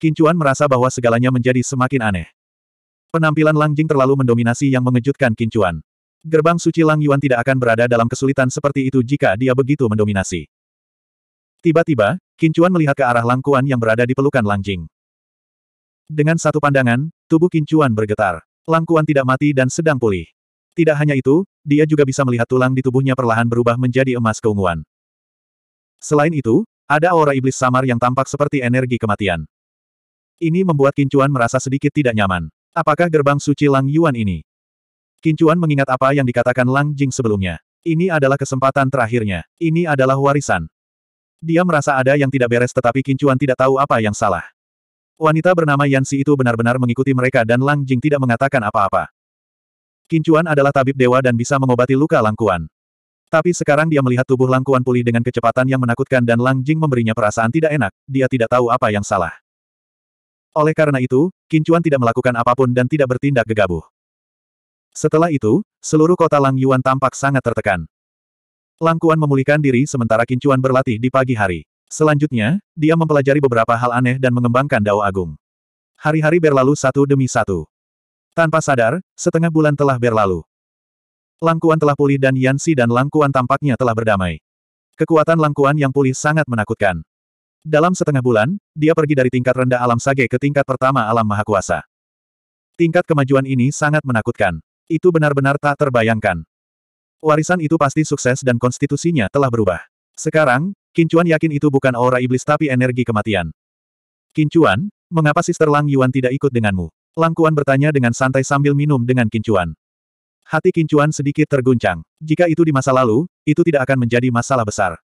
Kincuan merasa bahwa segalanya menjadi semakin aneh. Penampilan Lang Jing terlalu mendominasi yang mengejutkan Kincuan. Gerbang suci Lang Yuan tidak akan berada dalam kesulitan seperti itu jika dia begitu mendominasi. Tiba-tiba, Kincuan melihat ke arah Lang Kuan yang berada di pelukan Lang Jing. Dengan satu pandangan, tubuh Kincuan bergetar. Lang Kuan tidak mati dan sedang pulih. Tidak hanya itu, dia juga bisa melihat tulang di tubuhnya perlahan berubah menjadi emas keunguan. Selain itu, ada aura iblis samar yang tampak seperti energi kematian. Ini membuat Kincuan merasa sedikit tidak nyaman. Apakah gerbang suci Lang Yuan ini? Kincuan mengingat apa yang dikatakan Lang Jing sebelumnya. Ini adalah kesempatan terakhirnya. Ini adalah warisan. Dia merasa ada yang tidak beres tetapi Kincuan tidak tahu apa yang salah. Wanita bernama Yansi itu benar-benar mengikuti mereka dan Lang Jing tidak mengatakan apa-apa. Kincuan adalah tabib dewa dan bisa mengobati luka Langkuan. Tapi sekarang dia melihat tubuh Langkuan pulih dengan kecepatan yang menakutkan dan Lang Jing memberinya perasaan tidak enak, dia tidak tahu apa yang salah. Oleh karena itu, Kincuan tidak melakukan apapun dan tidak bertindak gegabah. Setelah itu, seluruh kota Lang Yuan tampak sangat tertekan. Langkuan memulihkan diri sementara Kincuan berlatih di pagi hari. Selanjutnya, dia mempelajari beberapa hal aneh dan mengembangkan dao agung. Hari-hari berlalu satu demi satu. Tanpa sadar, setengah bulan telah berlalu. Langkuan telah pulih dan Yansi dan Langkuan tampaknya telah berdamai. Kekuatan Langkuan yang pulih sangat menakutkan. Dalam setengah bulan, dia pergi dari tingkat rendah alam sage ke tingkat pertama alam maha kuasa. Tingkat kemajuan ini sangat menakutkan. Itu benar-benar tak terbayangkan. Warisan itu pasti sukses dan konstitusinya telah berubah. Sekarang, Kincuan yakin itu bukan aura iblis tapi energi kematian. Kincuan, mengapa Sister Lang Yuan tidak ikut denganmu? Langkuan bertanya dengan santai sambil minum dengan Kincuan. Hati Kincuan sedikit terguncang. Jika itu di masa lalu, itu tidak akan menjadi masalah besar.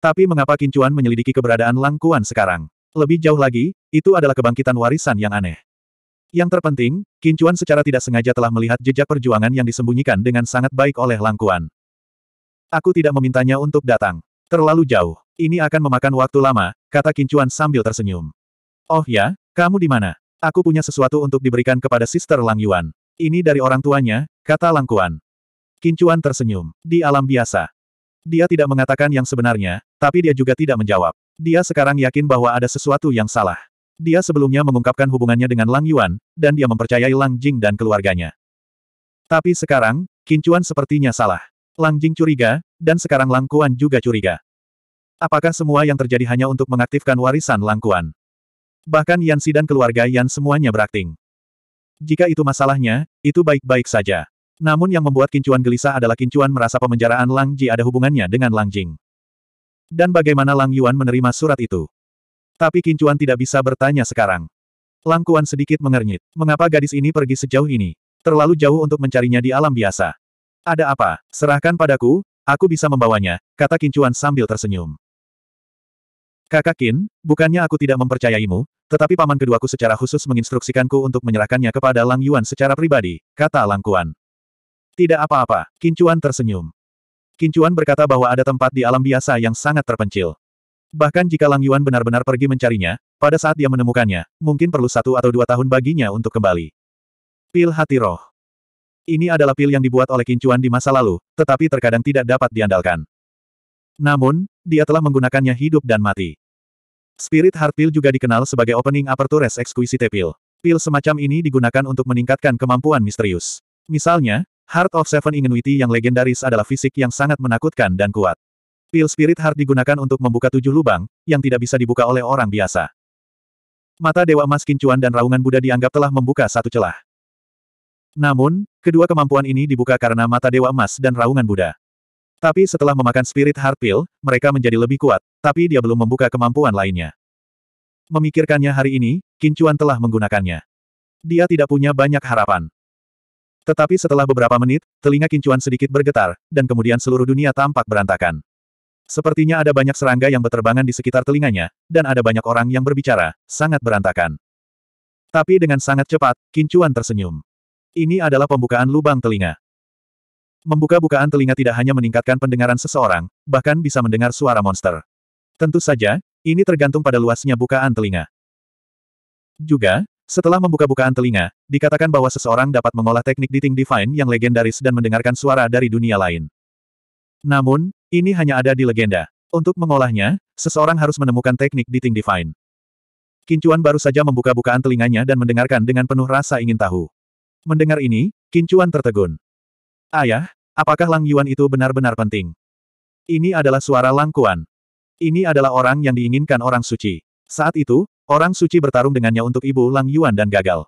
Tapi mengapa Kincuan menyelidiki keberadaan Langkuan sekarang? Lebih jauh lagi, itu adalah kebangkitan warisan yang aneh. Yang terpenting, Kincuan secara tidak sengaja telah melihat jejak perjuangan yang disembunyikan dengan sangat baik oleh Langkuan. Aku tidak memintanya untuk datang. Terlalu jauh. Ini akan memakan waktu lama, kata Kincuan sambil tersenyum. Oh ya, kamu di mana? Aku punya sesuatu untuk diberikan kepada Sister Lang Yuan. Ini dari orang tuanya, kata Langkuan. Kincuan tersenyum. Di alam biasa, dia tidak mengatakan yang sebenarnya, tapi dia juga tidak menjawab. Dia sekarang yakin bahwa ada sesuatu yang salah. Dia sebelumnya mengungkapkan hubungannya dengan Lang Yuan, dan dia mempercayai Lang Jing dan keluarganya. Tapi sekarang, Kincuan sepertinya salah. Lang Jing curiga, dan sekarang Lang Kuan juga curiga. Apakah semua yang terjadi hanya untuk mengaktifkan warisan Lang Kuan? Bahkan Yan Si dan keluarga Yan semuanya berakting. Jika itu masalahnya, itu baik-baik saja. Namun yang membuat Kincuan gelisah adalah Kincuan merasa pemenjaraan Lang Ji ada hubungannya dengan Lang Jing. Dan bagaimana Lang Yuan menerima surat itu? Tapi Kincuan tidak bisa bertanya sekarang. Lang Kuan sedikit mengernyit. Mengapa gadis ini pergi sejauh ini? Terlalu jauh untuk mencarinya di alam biasa. Ada apa? Serahkan padaku, aku bisa membawanya, kata Kincuan sambil tersenyum. Kakak Kin, bukannya aku tidak mempercayaimu, tetapi paman keduaku secara khusus menginstruksikanku untuk menyerahkannya kepada Lang Yuan secara pribadi, kata Lang Kuan. Tidak apa-apa, Kincuan tersenyum. Kincuan berkata bahwa ada tempat di alam biasa yang sangat terpencil. Bahkan jika Lang Yuan benar-benar pergi mencarinya, pada saat dia menemukannya, mungkin perlu satu atau dua tahun baginya untuk kembali. Pil hati roh. Ini adalah pil yang dibuat oleh Kincuan di masa lalu, tetapi terkadang tidak dapat diandalkan. Namun, dia telah menggunakannya hidup dan mati. Spirit Heart Pill juga dikenal sebagai Opening Apertures Exquisite Pill. Pil semacam ini digunakan untuk meningkatkan kemampuan misterius. Misalnya, Heart of Seven Ingenuity yang legendaris adalah fisik yang sangat menakutkan dan kuat. Pil Spirit Heart digunakan untuk membuka tujuh lubang, yang tidak bisa dibuka oleh orang biasa. Mata Dewa Emas Kincuan dan Raungan Buddha dianggap telah membuka satu celah. Namun, kedua kemampuan ini dibuka karena Mata Dewa Emas dan Raungan Buddha. Tapi setelah memakan Spirit Heart Pill, mereka menjadi lebih kuat, tapi dia belum membuka kemampuan lainnya. Memikirkannya hari ini, Kincuan telah menggunakannya. Dia tidak punya banyak harapan. Tetapi setelah beberapa menit, telinga kincuan sedikit bergetar, dan kemudian seluruh dunia tampak berantakan. Sepertinya ada banyak serangga yang berterbangan di sekitar telinganya, dan ada banyak orang yang berbicara, sangat berantakan. Tapi dengan sangat cepat, kincuan tersenyum. Ini adalah pembukaan lubang telinga. Membuka-bukaan telinga tidak hanya meningkatkan pendengaran seseorang, bahkan bisa mendengar suara monster. Tentu saja, ini tergantung pada luasnya bukaan telinga. Juga, setelah membuka-bukaan telinga, dikatakan bahwa seseorang dapat mengolah teknik diting divine yang legendaris dan mendengarkan suara dari dunia lain. Namun, ini hanya ada di legenda. Untuk mengolahnya, seseorang harus menemukan teknik diting divine. Kincuan baru saja membuka-bukaan telinganya dan mendengarkan dengan penuh rasa ingin tahu. Mendengar ini, Kincuan tertegun. Ayah, apakah Lang Yuan itu benar-benar penting? Ini adalah suara Lang Kuan. Ini adalah orang yang diinginkan orang suci. Saat itu, Orang suci bertarung dengannya untuk ibu Lang Yuan dan gagal.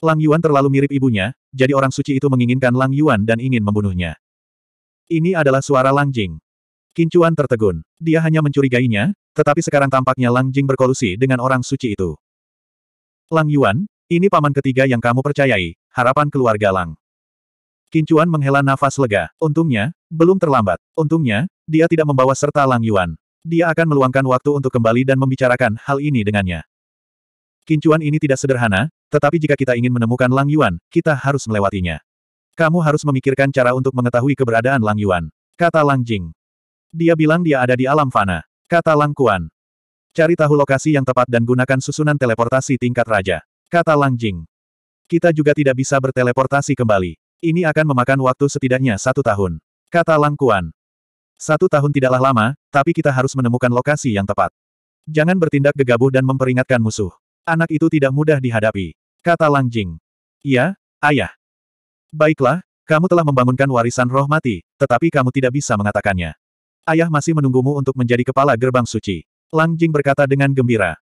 Lang Yuan terlalu mirip ibunya, jadi orang suci itu menginginkan Lang Yuan dan ingin membunuhnya. Ini adalah suara Lang Jing. Kincuan tertegun. Dia hanya mencurigainya, tetapi sekarang tampaknya Lang Jing berkolusi dengan orang suci itu. Lang Yuan, ini paman ketiga yang kamu percayai, harapan keluarga Lang. Kincuan menghela nafas lega. Untungnya, belum terlambat. Untungnya, dia tidak membawa serta Lang Yuan. Dia akan meluangkan waktu untuk kembali dan membicarakan hal ini dengannya. Kincuan ini tidak sederhana, tetapi jika kita ingin menemukan Lang Yuan, kita harus melewatinya. Kamu harus memikirkan cara untuk mengetahui keberadaan Lang Yuan. Kata Lang Jing. Dia bilang dia ada di alam fana. Kata Lang Kuan. Cari tahu lokasi yang tepat dan gunakan susunan teleportasi tingkat raja. Kata Lang Jing. Kita juga tidak bisa berteleportasi kembali. Ini akan memakan waktu setidaknya satu tahun. Kata Lang Kuan. Satu tahun tidaklah lama, tapi kita harus menemukan lokasi yang tepat. Jangan bertindak gegabah dan memperingatkan musuh. Anak itu tidak mudah dihadapi. Kata Lang Jing. Iya, ayah. Baiklah, kamu telah membangunkan warisan roh mati, tetapi kamu tidak bisa mengatakannya. Ayah masih menunggumu untuk menjadi kepala gerbang suci. Lang Jing berkata dengan gembira.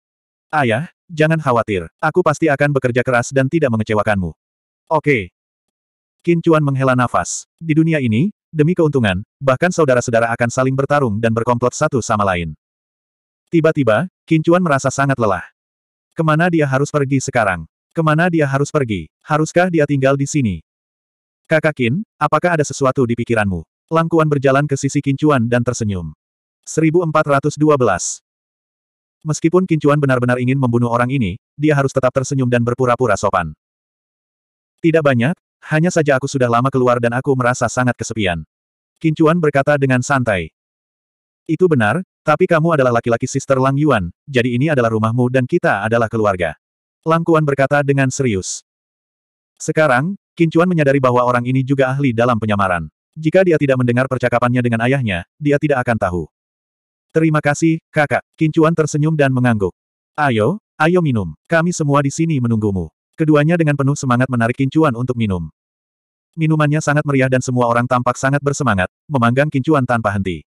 Ayah, jangan khawatir, aku pasti akan bekerja keras dan tidak mengecewakanmu. Oke. Okay. Kincuan menghela nafas. Di dunia ini, Demi keuntungan, bahkan saudara-saudara akan saling bertarung dan berkomplot satu sama lain. Tiba-tiba, Kincuan merasa sangat lelah. Kemana dia harus pergi sekarang? Kemana dia harus pergi? Haruskah dia tinggal di sini? Kakak Kin, apakah ada sesuatu di pikiranmu? Langkuan berjalan ke sisi Kincuan dan tersenyum. 1412 Meskipun Kincuan benar-benar ingin membunuh orang ini, dia harus tetap tersenyum dan berpura-pura sopan. Tidak banyak, hanya saja aku sudah lama keluar dan aku merasa sangat kesepian. Kincuan berkata dengan santai. Itu benar, tapi kamu adalah laki-laki sister Lang Yuan, jadi ini adalah rumahmu dan kita adalah keluarga. Lang Kuan berkata dengan serius. Sekarang, Kincuan menyadari bahwa orang ini juga ahli dalam penyamaran. Jika dia tidak mendengar percakapannya dengan ayahnya, dia tidak akan tahu. Terima kasih, kakak. Kincuan tersenyum dan mengangguk. Ayo, ayo minum. Kami semua di sini menunggumu. Keduanya dengan penuh semangat menarik kincuan untuk minum. Minumannya sangat meriah dan semua orang tampak sangat bersemangat, memanggang kincuan tanpa henti.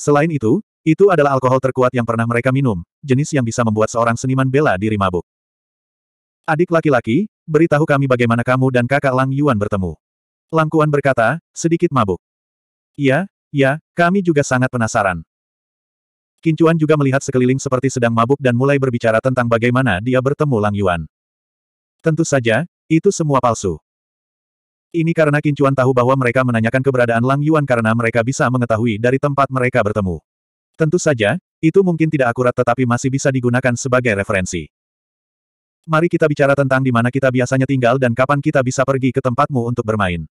Selain itu, itu adalah alkohol terkuat yang pernah mereka minum, jenis yang bisa membuat seorang seniman bela diri mabuk. Adik laki-laki, beritahu kami bagaimana kamu dan kakak Lang Yuan bertemu. Lang Kuan berkata, sedikit mabuk. Iya, ya, kami juga sangat penasaran. Kincuan juga melihat sekeliling seperti sedang mabuk dan mulai berbicara tentang bagaimana dia bertemu Lang Yuan. Tentu saja, itu semua palsu. Ini karena Kincuan tahu bahwa mereka menanyakan keberadaan Lang Yuan karena mereka bisa mengetahui dari tempat mereka bertemu. Tentu saja, itu mungkin tidak akurat tetapi masih bisa digunakan sebagai referensi. Mari kita bicara tentang di mana kita biasanya tinggal dan kapan kita bisa pergi ke tempatmu untuk bermain.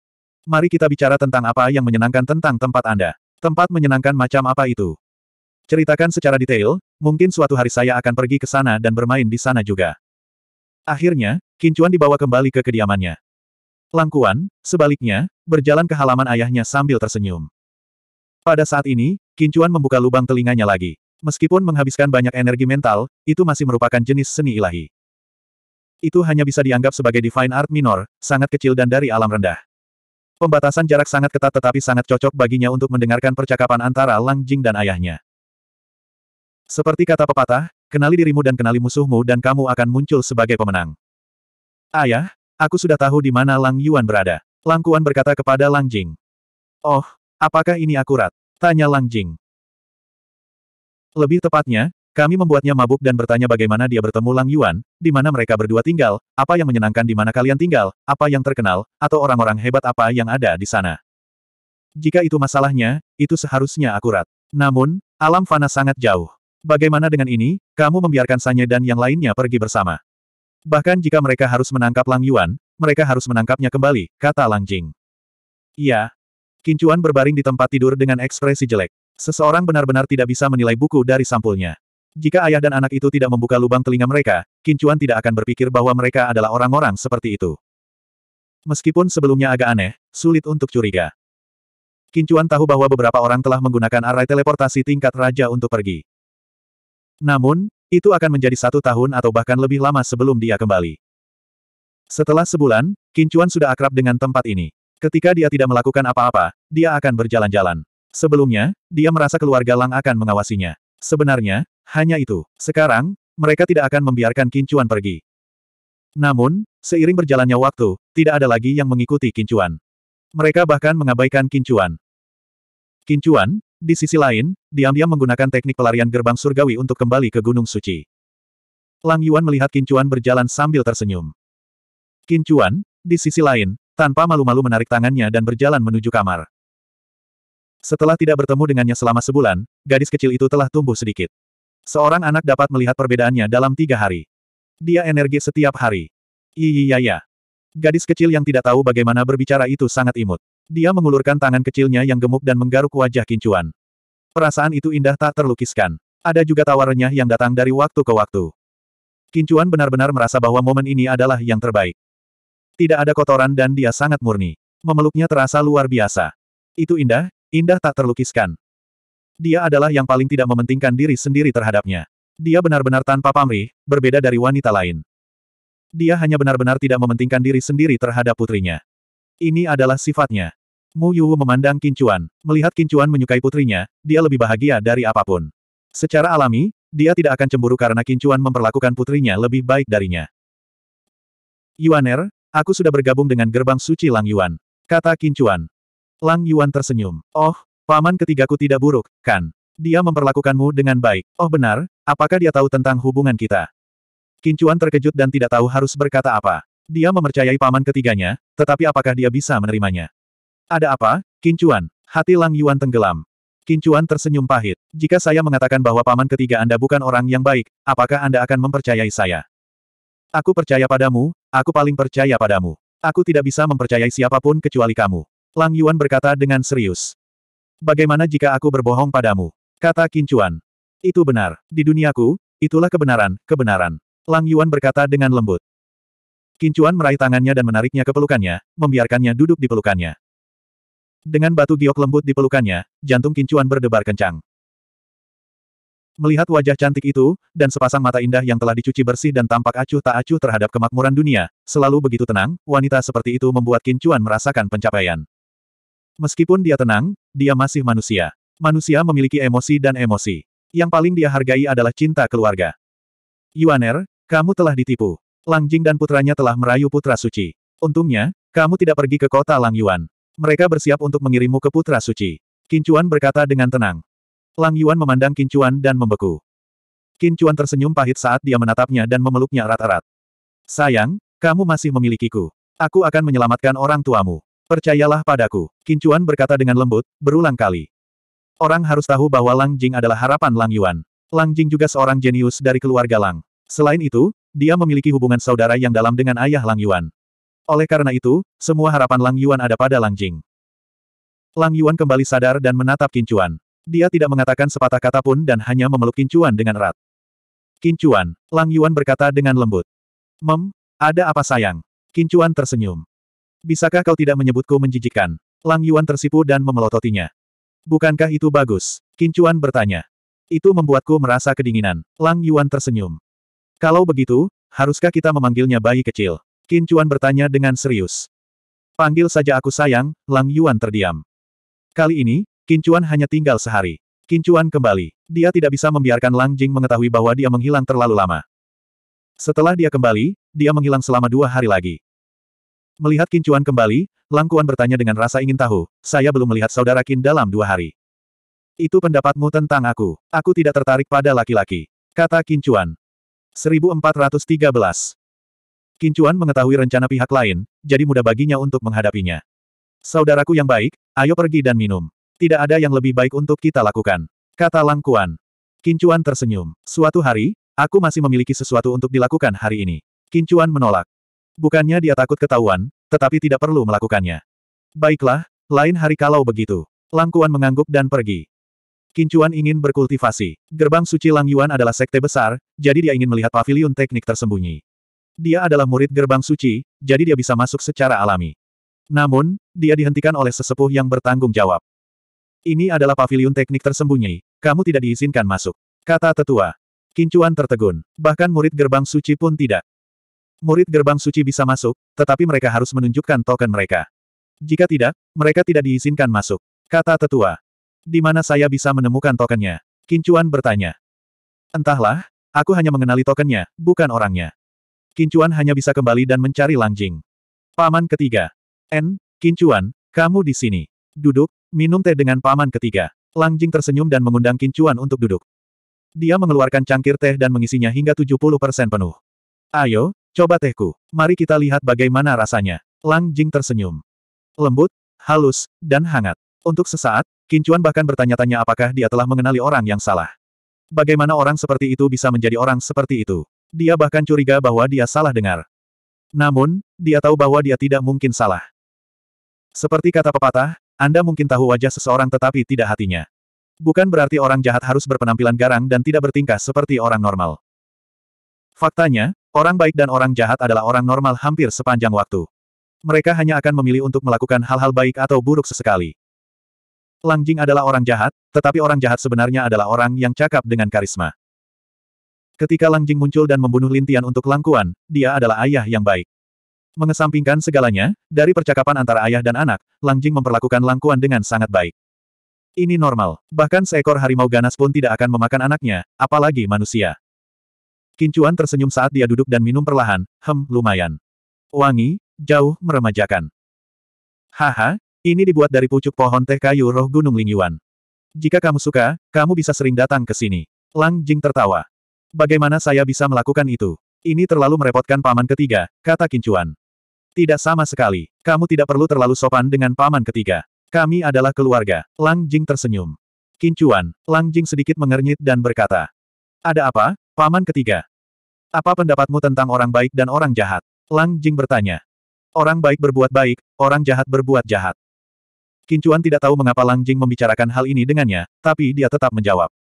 Mari kita bicara tentang apa yang menyenangkan tentang tempat Anda. Tempat menyenangkan macam apa itu? Ceritakan secara detail, mungkin suatu hari saya akan pergi ke sana dan bermain di sana juga. Akhirnya, Kincuan dibawa kembali ke kediamannya. Langkuan, sebaliknya, berjalan ke halaman ayahnya sambil tersenyum. Pada saat ini, Kincuan membuka lubang telinganya lagi. Meskipun menghabiskan banyak energi mental, itu masih merupakan jenis seni ilahi. Itu hanya bisa dianggap sebagai divine art minor, sangat kecil dan dari alam rendah. Pembatasan jarak sangat ketat tetapi sangat cocok baginya untuk mendengarkan percakapan antara Lang Jing dan ayahnya. Seperti kata pepatah, kenali dirimu dan kenali musuhmu dan kamu akan muncul sebagai pemenang. Ayah, aku sudah tahu di mana Lang Yuan berada. Lang Kuan berkata kepada Lang Jing. Oh, apakah ini akurat? Tanya Lang Jing. Lebih tepatnya, kami membuatnya mabuk dan bertanya bagaimana dia bertemu Lang Yuan, di mana mereka berdua tinggal, apa yang menyenangkan di mana kalian tinggal, apa yang terkenal, atau orang-orang hebat apa yang ada di sana. Jika itu masalahnya, itu seharusnya akurat. Namun, alam fana sangat jauh. Bagaimana dengan ini, kamu membiarkan Sanye dan yang lainnya pergi bersama. Bahkan jika mereka harus menangkap Lang Yuan, mereka harus menangkapnya kembali, kata Lang Jing. Iya. Kincuan berbaring di tempat tidur dengan ekspresi jelek. Seseorang benar-benar tidak bisa menilai buku dari sampulnya. Jika ayah dan anak itu tidak membuka lubang telinga mereka, Kincuan tidak akan berpikir bahwa mereka adalah orang-orang seperti itu. Meskipun sebelumnya agak aneh, sulit untuk curiga. Kincuan tahu bahwa beberapa orang telah menggunakan arai teleportasi tingkat raja untuk pergi. Namun, itu akan menjadi satu tahun atau bahkan lebih lama sebelum dia kembali. Setelah sebulan, Kincuan sudah akrab dengan tempat ini. Ketika dia tidak melakukan apa-apa, dia akan berjalan-jalan. Sebelumnya, dia merasa keluarga Lang akan mengawasinya. Sebenarnya, hanya itu. Sekarang, mereka tidak akan membiarkan Kincuan pergi. Namun, seiring berjalannya waktu, tidak ada lagi yang mengikuti Kincuan. Mereka bahkan mengabaikan Kincuan. Kincuan, di sisi lain, diam-diam menggunakan teknik pelarian gerbang surgawi untuk kembali ke Gunung Suci. Lang Yuan melihat Kincuan berjalan sambil tersenyum. Kincuan, di sisi lain, tanpa malu-malu menarik tangannya dan berjalan menuju kamar. Setelah tidak bertemu dengannya selama sebulan, gadis kecil itu telah tumbuh sedikit. Seorang anak dapat melihat perbedaannya dalam tiga hari. Dia energi setiap hari. Iya ya ya. Gadis kecil yang tidak tahu bagaimana berbicara itu sangat imut. Dia mengulurkan tangan kecilnya yang gemuk dan menggaruk wajah Kincuan. Perasaan itu indah tak terlukiskan. Ada juga tawar renyah yang datang dari waktu ke waktu. Kincuan benar-benar merasa bahwa momen ini adalah yang terbaik. Tidak ada kotoran dan dia sangat murni. Memeluknya terasa luar biasa. Itu indah, indah tak terlukiskan. Dia adalah yang paling tidak mementingkan diri sendiri terhadapnya. Dia benar-benar tanpa pamrih, berbeda dari wanita lain. Dia hanya benar-benar tidak mementingkan diri sendiri terhadap putrinya. Ini adalah sifatnya. Mu Yuwu memandang Kincuan. Melihat Kincuan menyukai putrinya, dia lebih bahagia dari apapun. Secara alami, dia tidak akan cemburu karena Kincuan memperlakukan putrinya lebih baik darinya. Yuaner, aku sudah bergabung dengan gerbang suci Lang Yuan. Kata Kincuan. Lang Yuan tersenyum. Oh, paman ketigaku tidak buruk, kan? Dia memperlakukanmu dengan baik. Oh benar, apakah dia tahu tentang hubungan kita? Kincuan terkejut dan tidak tahu harus berkata apa. Dia mempercayai paman ketiganya, tetapi apakah dia bisa menerimanya? Ada apa, Kincuan? Hati Lang Yuan tenggelam. Kincuan tersenyum pahit. Jika saya mengatakan bahwa paman ketiga Anda bukan orang yang baik, apakah Anda akan mempercayai saya? Aku percaya padamu, aku paling percaya padamu. Aku tidak bisa mempercayai siapapun kecuali kamu. Lang Yuan berkata dengan serius. Bagaimana jika aku berbohong padamu? Kata Kincuan. Itu benar. Di duniaku, itulah kebenaran, kebenaran. Lang Yuan berkata dengan lembut. Kincuan meraih tangannya dan menariknya ke pelukannya, membiarkannya duduk di pelukannya. Dengan batu giok lembut di pelukannya, jantung kincuan berdebar kencang. Melihat wajah cantik itu, dan sepasang mata indah yang telah dicuci bersih dan tampak acuh tak acuh terhadap kemakmuran dunia, selalu begitu tenang, wanita seperti itu membuat kincuan merasakan pencapaian. Meskipun dia tenang, dia masih manusia. Manusia memiliki emosi dan emosi. Yang paling dia hargai adalah cinta keluarga. Yuaner, kamu telah ditipu. Lang Jing dan putranya telah merayu putra suci. Untungnya, kamu tidak pergi ke kota Lang Yuan. Mereka bersiap untuk mengirimmu ke Putra Suci. Kincuan berkata dengan tenang. Lang Yuan memandang Kincuan dan membeku. Kincuan tersenyum pahit saat dia menatapnya dan memeluknya erat-erat. Sayang, kamu masih memilikiku. Aku akan menyelamatkan orang tuamu. Percayalah padaku. Kincuan berkata dengan lembut, berulang kali. Orang harus tahu bahwa Lang Jing adalah harapan Lang Yuan. Lang Jing juga seorang jenius dari keluarga Lang. Selain itu, dia memiliki hubungan saudara yang dalam dengan ayah Lang Yuan. Oleh karena itu, semua harapan Lang Yuan ada pada Lang Jing. Lang Yuan kembali sadar dan menatap Kincuan. Dia tidak mengatakan sepatah kata pun dan hanya memeluk Kincuan dengan erat. Kincuan, Lang Yuan berkata dengan lembut. Mem, ada apa sayang? Kincuan tersenyum. Bisakah kau tidak menyebutku menjijikan? Lang Yuan tersipu dan memelototinya. Bukankah itu bagus? Kincuan bertanya. Itu membuatku merasa kedinginan. Lang Yuan tersenyum. Kalau begitu, haruskah kita memanggilnya bayi kecil? Qin Chuan bertanya dengan serius. Panggil saja aku sayang, Lang Yuan terdiam. Kali ini, Qin Chuan hanya tinggal sehari. Qin Chuan kembali. Dia tidak bisa membiarkan Lang Jing mengetahui bahwa dia menghilang terlalu lama. Setelah dia kembali, dia menghilang selama dua hari lagi. Melihat Qin Chuan kembali, Lang Kuan bertanya dengan rasa ingin tahu, saya belum melihat saudara Qin dalam dua hari. Itu pendapatmu tentang aku. Aku tidak tertarik pada laki-laki. Kata Qin Chuan. 1413. Kincuan mengetahui rencana pihak lain, jadi mudah baginya untuk menghadapinya. Saudaraku yang baik, ayo pergi dan minum. Tidak ada yang lebih baik untuk kita lakukan. Kata Langkuan. Kincuan tersenyum. Suatu hari, aku masih memiliki sesuatu untuk dilakukan hari ini. Kincuan menolak. Bukannya dia takut ketahuan, tetapi tidak perlu melakukannya. Baiklah, lain hari kalau begitu. Langkuan mengangguk dan pergi. Kincuan ingin berkultivasi. Gerbang suci Langyuan adalah sekte besar, jadi dia ingin melihat pavilion teknik tersembunyi. Dia adalah murid gerbang suci, jadi dia bisa masuk secara alami. Namun, dia dihentikan oleh sesepuh yang bertanggung jawab. Ini adalah pavilion teknik tersembunyi, kamu tidak diizinkan masuk. Kata tetua. Kincuan tertegun, bahkan murid gerbang suci pun tidak. Murid gerbang suci bisa masuk, tetapi mereka harus menunjukkan token mereka. Jika tidak, mereka tidak diizinkan masuk. Kata tetua. Di mana saya bisa menemukan tokennya? Kincuan bertanya. Entahlah, aku hanya mengenali tokennya, bukan orangnya. Kincuan hanya bisa kembali dan mencari Langjing. Paman ketiga. N, Kincuan, kamu di sini. Duduk, minum teh dengan paman ketiga. Langjing tersenyum dan mengundang Kincuan untuk duduk. Dia mengeluarkan cangkir teh dan mengisinya hingga 70% penuh. Ayo, coba tehku. Mari kita lihat bagaimana rasanya. Langjing tersenyum. Lembut, halus, dan hangat. Untuk sesaat, Kincuan bahkan bertanya-tanya apakah dia telah mengenali orang yang salah. Bagaimana orang seperti itu bisa menjadi orang seperti itu? Dia bahkan curiga bahwa dia salah dengar. Namun, dia tahu bahwa dia tidak mungkin salah. Seperti kata pepatah, Anda mungkin tahu wajah seseorang tetapi tidak hatinya. Bukan berarti orang jahat harus berpenampilan garang dan tidak bertingkah seperti orang normal. Faktanya, orang baik dan orang jahat adalah orang normal hampir sepanjang waktu. Mereka hanya akan memilih untuk melakukan hal-hal baik atau buruk sesekali. Langjing adalah orang jahat, tetapi orang jahat sebenarnya adalah orang yang cakap dengan karisma. Ketika Lang Jing muncul dan membunuh Lintian untuk Langkuan, dia adalah ayah yang baik. Mengesampingkan segalanya, dari percakapan antara ayah dan anak, Lang Jing memperlakukan Langkuan dengan sangat baik. Ini normal, bahkan seekor harimau ganas pun tidak akan memakan anaknya, apalagi manusia. Kincuan tersenyum saat dia duduk dan minum perlahan, hem, lumayan. Wangi, jauh, meremajakan. Haha, ini dibuat dari pucuk pohon teh kayu roh Gunung Lingyuan. Jika kamu suka, kamu bisa sering datang ke sini. Lang Jing tertawa. Bagaimana saya bisa melakukan itu? Ini terlalu merepotkan paman ketiga, kata Kincuan. Tidak sama sekali. Kamu tidak perlu terlalu sopan dengan paman ketiga. Kami adalah keluarga. Lang Jing tersenyum. Kincuan, Lang Jing sedikit mengernyit dan berkata. Ada apa, paman ketiga? Apa pendapatmu tentang orang baik dan orang jahat? Lang Jing bertanya. Orang baik berbuat baik, orang jahat berbuat jahat. Kincuan tidak tahu mengapa Lang Jing membicarakan hal ini dengannya, tapi dia tetap menjawab.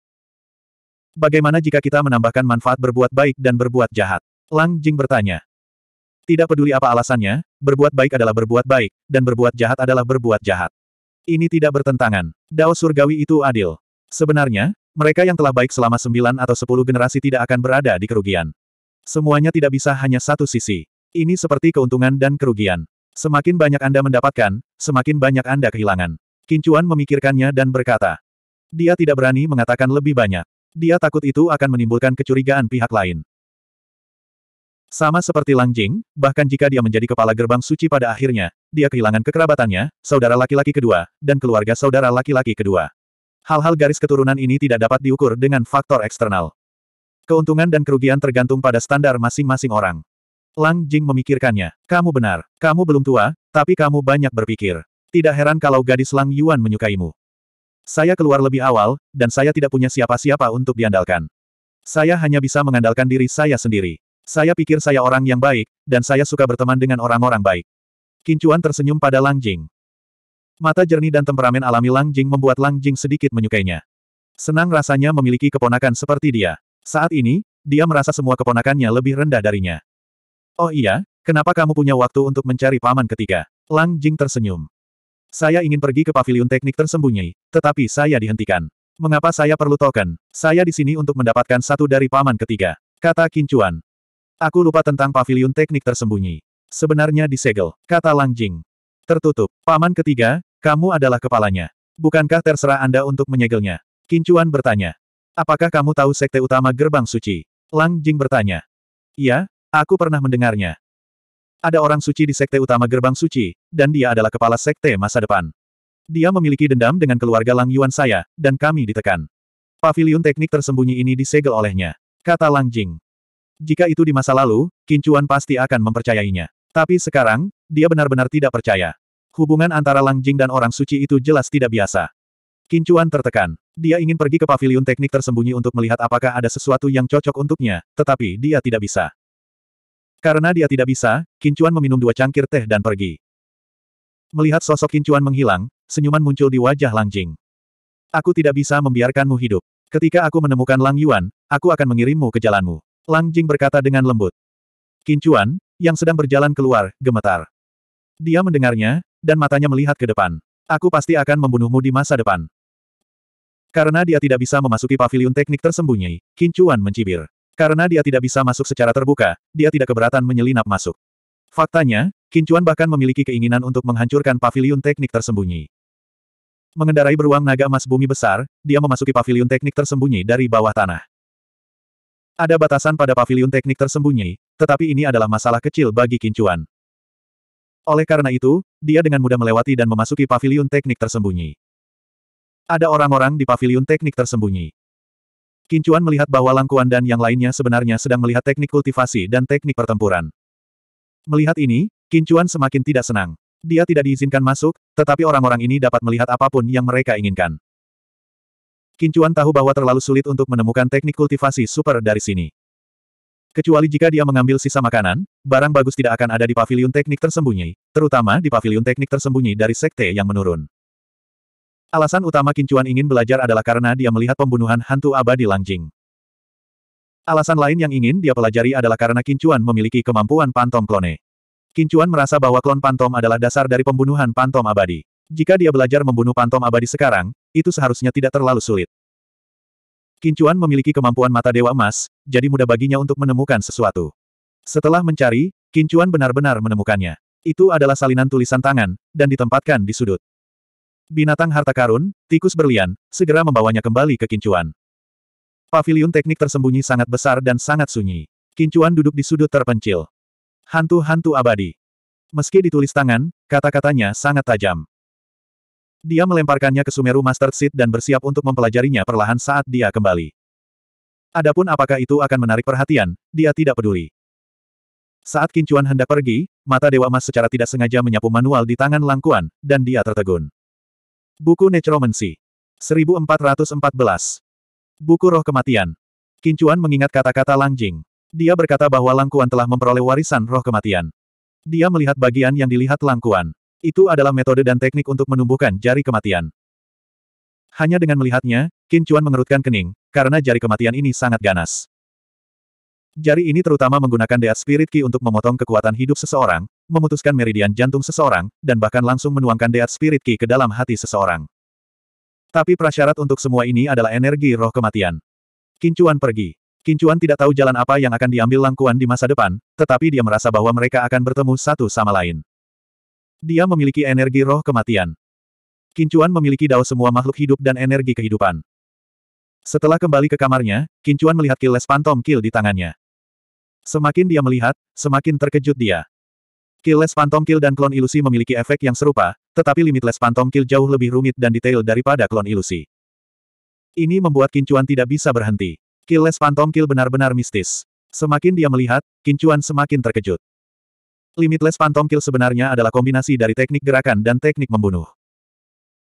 Bagaimana jika kita menambahkan manfaat berbuat baik dan berbuat jahat? Lang Jing bertanya. Tidak peduli apa alasannya, berbuat baik adalah berbuat baik, dan berbuat jahat adalah berbuat jahat. Ini tidak bertentangan. Dao surgawi itu adil. Sebenarnya, mereka yang telah baik selama sembilan atau sepuluh generasi tidak akan berada di kerugian. Semuanya tidak bisa hanya satu sisi. Ini seperti keuntungan dan kerugian. Semakin banyak Anda mendapatkan, semakin banyak Anda kehilangan. Kincuan memikirkannya dan berkata. Dia tidak berani mengatakan lebih banyak. Dia takut itu akan menimbulkan kecurigaan pihak lain. Sama seperti Lang Jing, bahkan jika dia menjadi kepala gerbang suci pada akhirnya, dia kehilangan kekerabatannya, saudara laki-laki kedua, dan keluarga saudara laki-laki kedua. Hal-hal garis keturunan ini tidak dapat diukur dengan faktor eksternal. Keuntungan dan kerugian tergantung pada standar masing-masing orang. Lang Jing memikirkannya. Kamu benar. Kamu belum tua, tapi kamu banyak berpikir. Tidak heran kalau gadis Lang Yuan menyukaimu. Saya keluar lebih awal, dan saya tidak punya siapa-siapa untuk diandalkan. Saya hanya bisa mengandalkan diri saya sendiri. Saya pikir saya orang yang baik, dan saya suka berteman dengan orang-orang baik. Kincuan tersenyum pada Lang Jing. Mata jernih dan temperamen alami Lang Jing membuat Lang Jing sedikit menyukainya. Senang rasanya memiliki keponakan seperti dia. Saat ini, dia merasa semua keponakannya lebih rendah darinya. Oh iya, kenapa kamu punya waktu untuk mencari paman ketiga? Lang Jing tersenyum. Saya ingin pergi ke pavilion teknik tersembunyi, tetapi saya dihentikan. Mengapa saya perlu token? Saya di sini untuk mendapatkan satu dari paman ketiga. Kata Kincuan. Aku lupa tentang pavilion teknik tersembunyi. Sebenarnya disegel, kata Langjing. Tertutup. Paman ketiga, kamu adalah kepalanya. Bukankah terserah Anda untuk menyegelnya? Kincuan bertanya. Apakah kamu tahu sekte utama gerbang suci? Lang Jing bertanya. Iya, aku pernah mendengarnya. Ada orang suci di sekte utama gerbang suci, dan dia adalah kepala sekte masa depan. Dia memiliki dendam dengan keluarga Lang Yuan saya, dan kami ditekan. Pavilion teknik tersembunyi ini disegel olehnya. Kata Lang Jing. Jika itu di masa lalu, Kincuan pasti akan mempercayainya. Tapi sekarang, dia benar-benar tidak percaya. Hubungan antara Lang Jing dan orang suci itu jelas tidak biasa. Kincuan tertekan. Dia ingin pergi ke pavilion teknik tersembunyi untuk melihat apakah ada sesuatu yang cocok untuknya, tetapi dia tidak bisa. Karena dia tidak bisa, Kincuan meminum dua cangkir teh dan pergi. Melihat sosok Kincuan menghilang, senyuman muncul di wajah Langjing. Aku tidak bisa membiarkanmu hidup. Ketika aku menemukan Lang Yuan, aku akan mengirimmu ke jalanmu. Lang Jing berkata dengan lembut. Kincuan, yang sedang berjalan keluar, gemetar. Dia mendengarnya, dan matanya melihat ke depan. Aku pasti akan membunuhmu di masa depan. Karena dia tidak bisa memasuki pavilion teknik tersembunyi, Kincuan mencibir. Karena dia tidak bisa masuk secara terbuka, dia tidak keberatan menyelinap masuk. Faktanya, Kincuan bahkan memiliki keinginan untuk menghancurkan pavilion teknik tersembunyi. Mengendarai beruang naga emas bumi besar, dia memasuki pavilion teknik tersembunyi dari bawah tanah. Ada batasan pada pavilion teknik tersembunyi, tetapi ini adalah masalah kecil bagi Kincuan. Oleh karena itu, dia dengan mudah melewati dan memasuki pavilion teknik tersembunyi. Ada orang-orang di pavilion teknik tersembunyi. Kincuan melihat bahwa Langkuan dan yang lainnya sebenarnya sedang melihat teknik kultivasi dan teknik pertempuran. Melihat ini, Kincuan semakin tidak senang. Dia tidak diizinkan masuk, tetapi orang-orang ini dapat melihat apapun yang mereka inginkan. Kincuan tahu bahwa terlalu sulit untuk menemukan teknik kultivasi super dari sini. Kecuali jika dia mengambil sisa makanan, barang bagus tidak akan ada di paviliun teknik tersembunyi, terutama di paviliun teknik tersembunyi dari sekte yang menurun. Alasan utama Kincuan ingin belajar adalah karena dia melihat pembunuhan hantu abadi Langjing. Alasan lain yang ingin dia pelajari adalah karena Kincuan memiliki kemampuan pantom klone. Kincuan merasa bahwa klon pantom adalah dasar dari pembunuhan pantom abadi. Jika dia belajar membunuh pantom abadi sekarang, itu seharusnya tidak terlalu sulit. Kincuan memiliki kemampuan mata dewa emas, jadi mudah baginya untuk menemukan sesuatu. Setelah mencari, Kincuan benar-benar menemukannya. Itu adalah salinan tulisan tangan, dan ditempatkan di sudut. Binatang harta karun, tikus berlian, segera membawanya kembali ke kincuan. Paviliun teknik tersembunyi sangat besar dan sangat sunyi. Kincuan duduk di sudut terpencil. Hantu-hantu abadi. Meski ditulis tangan, kata-katanya sangat tajam. Dia melemparkannya ke Sumeru Master Seat dan bersiap untuk mempelajarinya perlahan saat dia kembali. Adapun apakah itu akan menarik perhatian, dia tidak peduli. Saat Kincuan hendak pergi, mata Dewa Emas secara tidak sengaja menyapu manual di tangan Langkuan, dan dia tertegun. Buku Necromancy. 1414. Buku Roh Kematian. Kincuan mengingat kata-kata Langjing. Dia berkata bahwa Langkuan telah memperoleh warisan roh kematian. Dia melihat bagian yang dilihat Langkuan. Itu adalah metode dan teknik untuk menumbuhkan jari kematian. Hanya dengan melihatnya, Kincuan mengerutkan kening, karena jari kematian ini sangat ganas. Jari ini terutama menggunakan Dead Spirit Ki untuk memotong kekuatan hidup seseorang, memutuskan meridian jantung seseorang, dan bahkan langsung menuangkan deat Spirit Ki ke dalam hati seseorang. Tapi prasyarat untuk semua ini adalah energi roh kematian. Kincuan pergi. Kincuan tidak tahu jalan apa yang akan diambil Langkuan di masa depan, tetapi dia merasa bahwa mereka akan bertemu satu sama lain. Dia memiliki energi roh kematian. Kincuan memiliki dao semua makhluk hidup dan energi kehidupan. Setelah kembali ke kamarnya, Kincuan melihat kiles pantom kill di tangannya. Semakin dia melihat, semakin terkejut dia. Killless Phantom Kill dan klon ilusi memiliki efek yang serupa, tetapi Limitless Phantom Kill jauh lebih rumit dan detail daripada klon ilusi. Ini membuat Kincuan tidak bisa berhenti. Killless Phantom Kill benar-benar mistis. Semakin dia melihat, Kincuan semakin terkejut. Limitless Phantom Kill sebenarnya adalah kombinasi dari teknik gerakan dan teknik membunuh.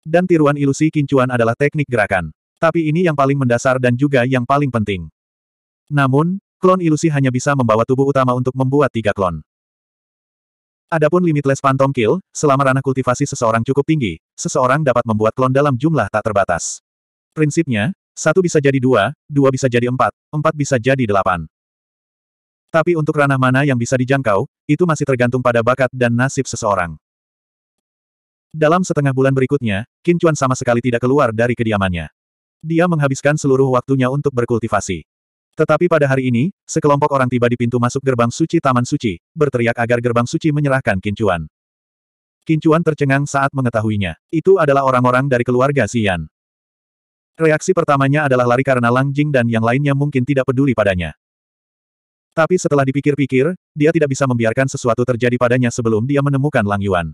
Dan tiruan ilusi Kincuan adalah teknik gerakan. Tapi ini yang paling mendasar dan juga yang paling penting. Namun, klon ilusi hanya bisa membawa tubuh utama untuk membuat tiga klon. Adapun limitless phantom kill, selama ranah kultivasi seseorang cukup tinggi, seseorang dapat membuat klon dalam jumlah tak terbatas. Prinsipnya, satu bisa jadi dua, dua bisa jadi empat, empat bisa jadi delapan. Tapi untuk ranah mana yang bisa dijangkau, itu masih tergantung pada bakat dan nasib seseorang. Dalam setengah bulan berikutnya, Qin Chuan sama sekali tidak keluar dari kediamannya. Dia menghabiskan seluruh waktunya untuk berkultivasi. Tetapi pada hari ini, sekelompok orang tiba di pintu masuk gerbang suci Taman Suci, berteriak agar gerbang suci menyerahkan Kincuan. Kincuan tercengang saat mengetahuinya. Itu adalah orang-orang dari keluarga Xian. Reaksi pertamanya adalah lari karena Lang Jing dan yang lainnya mungkin tidak peduli padanya. Tapi setelah dipikir-pikir, dia tidak bisa membiarkan sesuatu terjadi padanya sebelum dia menemukan Lang Yuan.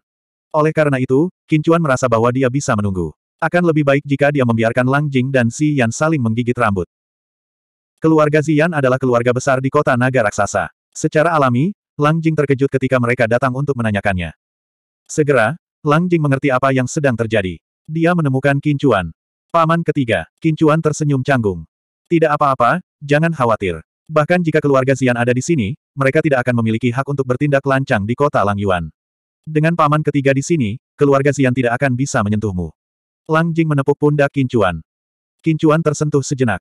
Oleh karena itu, Kincuan merasa bahwa dia bisa menunggu. Akan lebih baik jika dia membiarkan Lang Jing dan Si Yan saling menggigit rambut. Keluarga Zian adalah keluarga besar di kota naga raksasa. Secara alami, Lang Jing terkejut ketika mereka datang untuk menanyakannya. Segera, Lang Jing mengerti apa yang sedang terjadi. Dia menemukan Kincuan. Paman ketiga, Kincuan tersenyum canggung. Tidak apa-apa, jangan khawatir. Bahkan jika keluarga Zian ada di sini, mereka tidak akan memiliki hak untuk bertindak lancang di kota Lang Yuan. Dengan paman ketiga di sini, keluarga Zian tidak akan bisa menyentuhmu. Lang Jing menepuk pundak Kincuan. Kincuan tersentuh sejenak.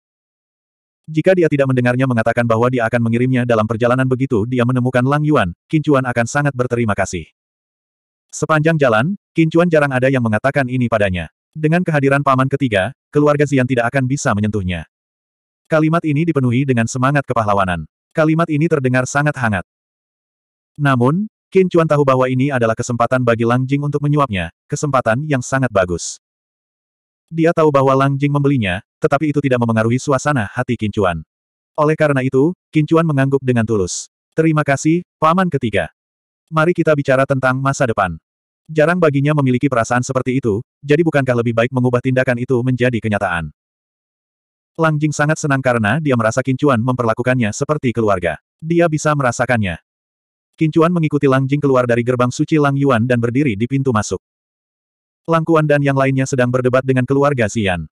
Jika dia tidak mendengarnya mengatakan bahwa dia akan mengirimnya dalam perjalanan begitu dia menemukan Lang Yuan, Kincuan akan sangat berterima kasih. Sepanjang jalan, Kincuan jarang ada yang mengatakan ini padanya. Dengan kehadiran paman ketiga, keluarga Zian tidak akan bisa menyentuhnya. Kalimat ini dipenuhi dengan semangat kepahlawanan. Kalimat ini terdengar sangat hangat. Namun, Kincuan tahu bahwa ini adalah kesempatan bagi Lang Jing untuk menyuapnya, kesempatan yang sangat bagus. Dia tahu bahwa Lang Jing membelinya, tetapi itu tidak memengaruhi suasana hati Kincuan. Oleh karena itu, Kincuan mengangguk dengan tulus. Terima kasih, Paman ketiga. Mari kita bicara tentang masa depan. Jarang baginya memiliki perasaan seperti itu, jadi bukankah lebih baik mengubah tindakan itu menjadi kenyataan? Lang Jing sangat senang karena dia merasa Kincuan memperlakukannya seperti keluarga. Dia bisa merasakannya. Kincuan mengikuti Lang Jing keluar dari gerbang suci Lang Yuan dan berdiri di pintu masuk. Langkuan dan yang lainnya sedang berdebat dengan keluarga Xian.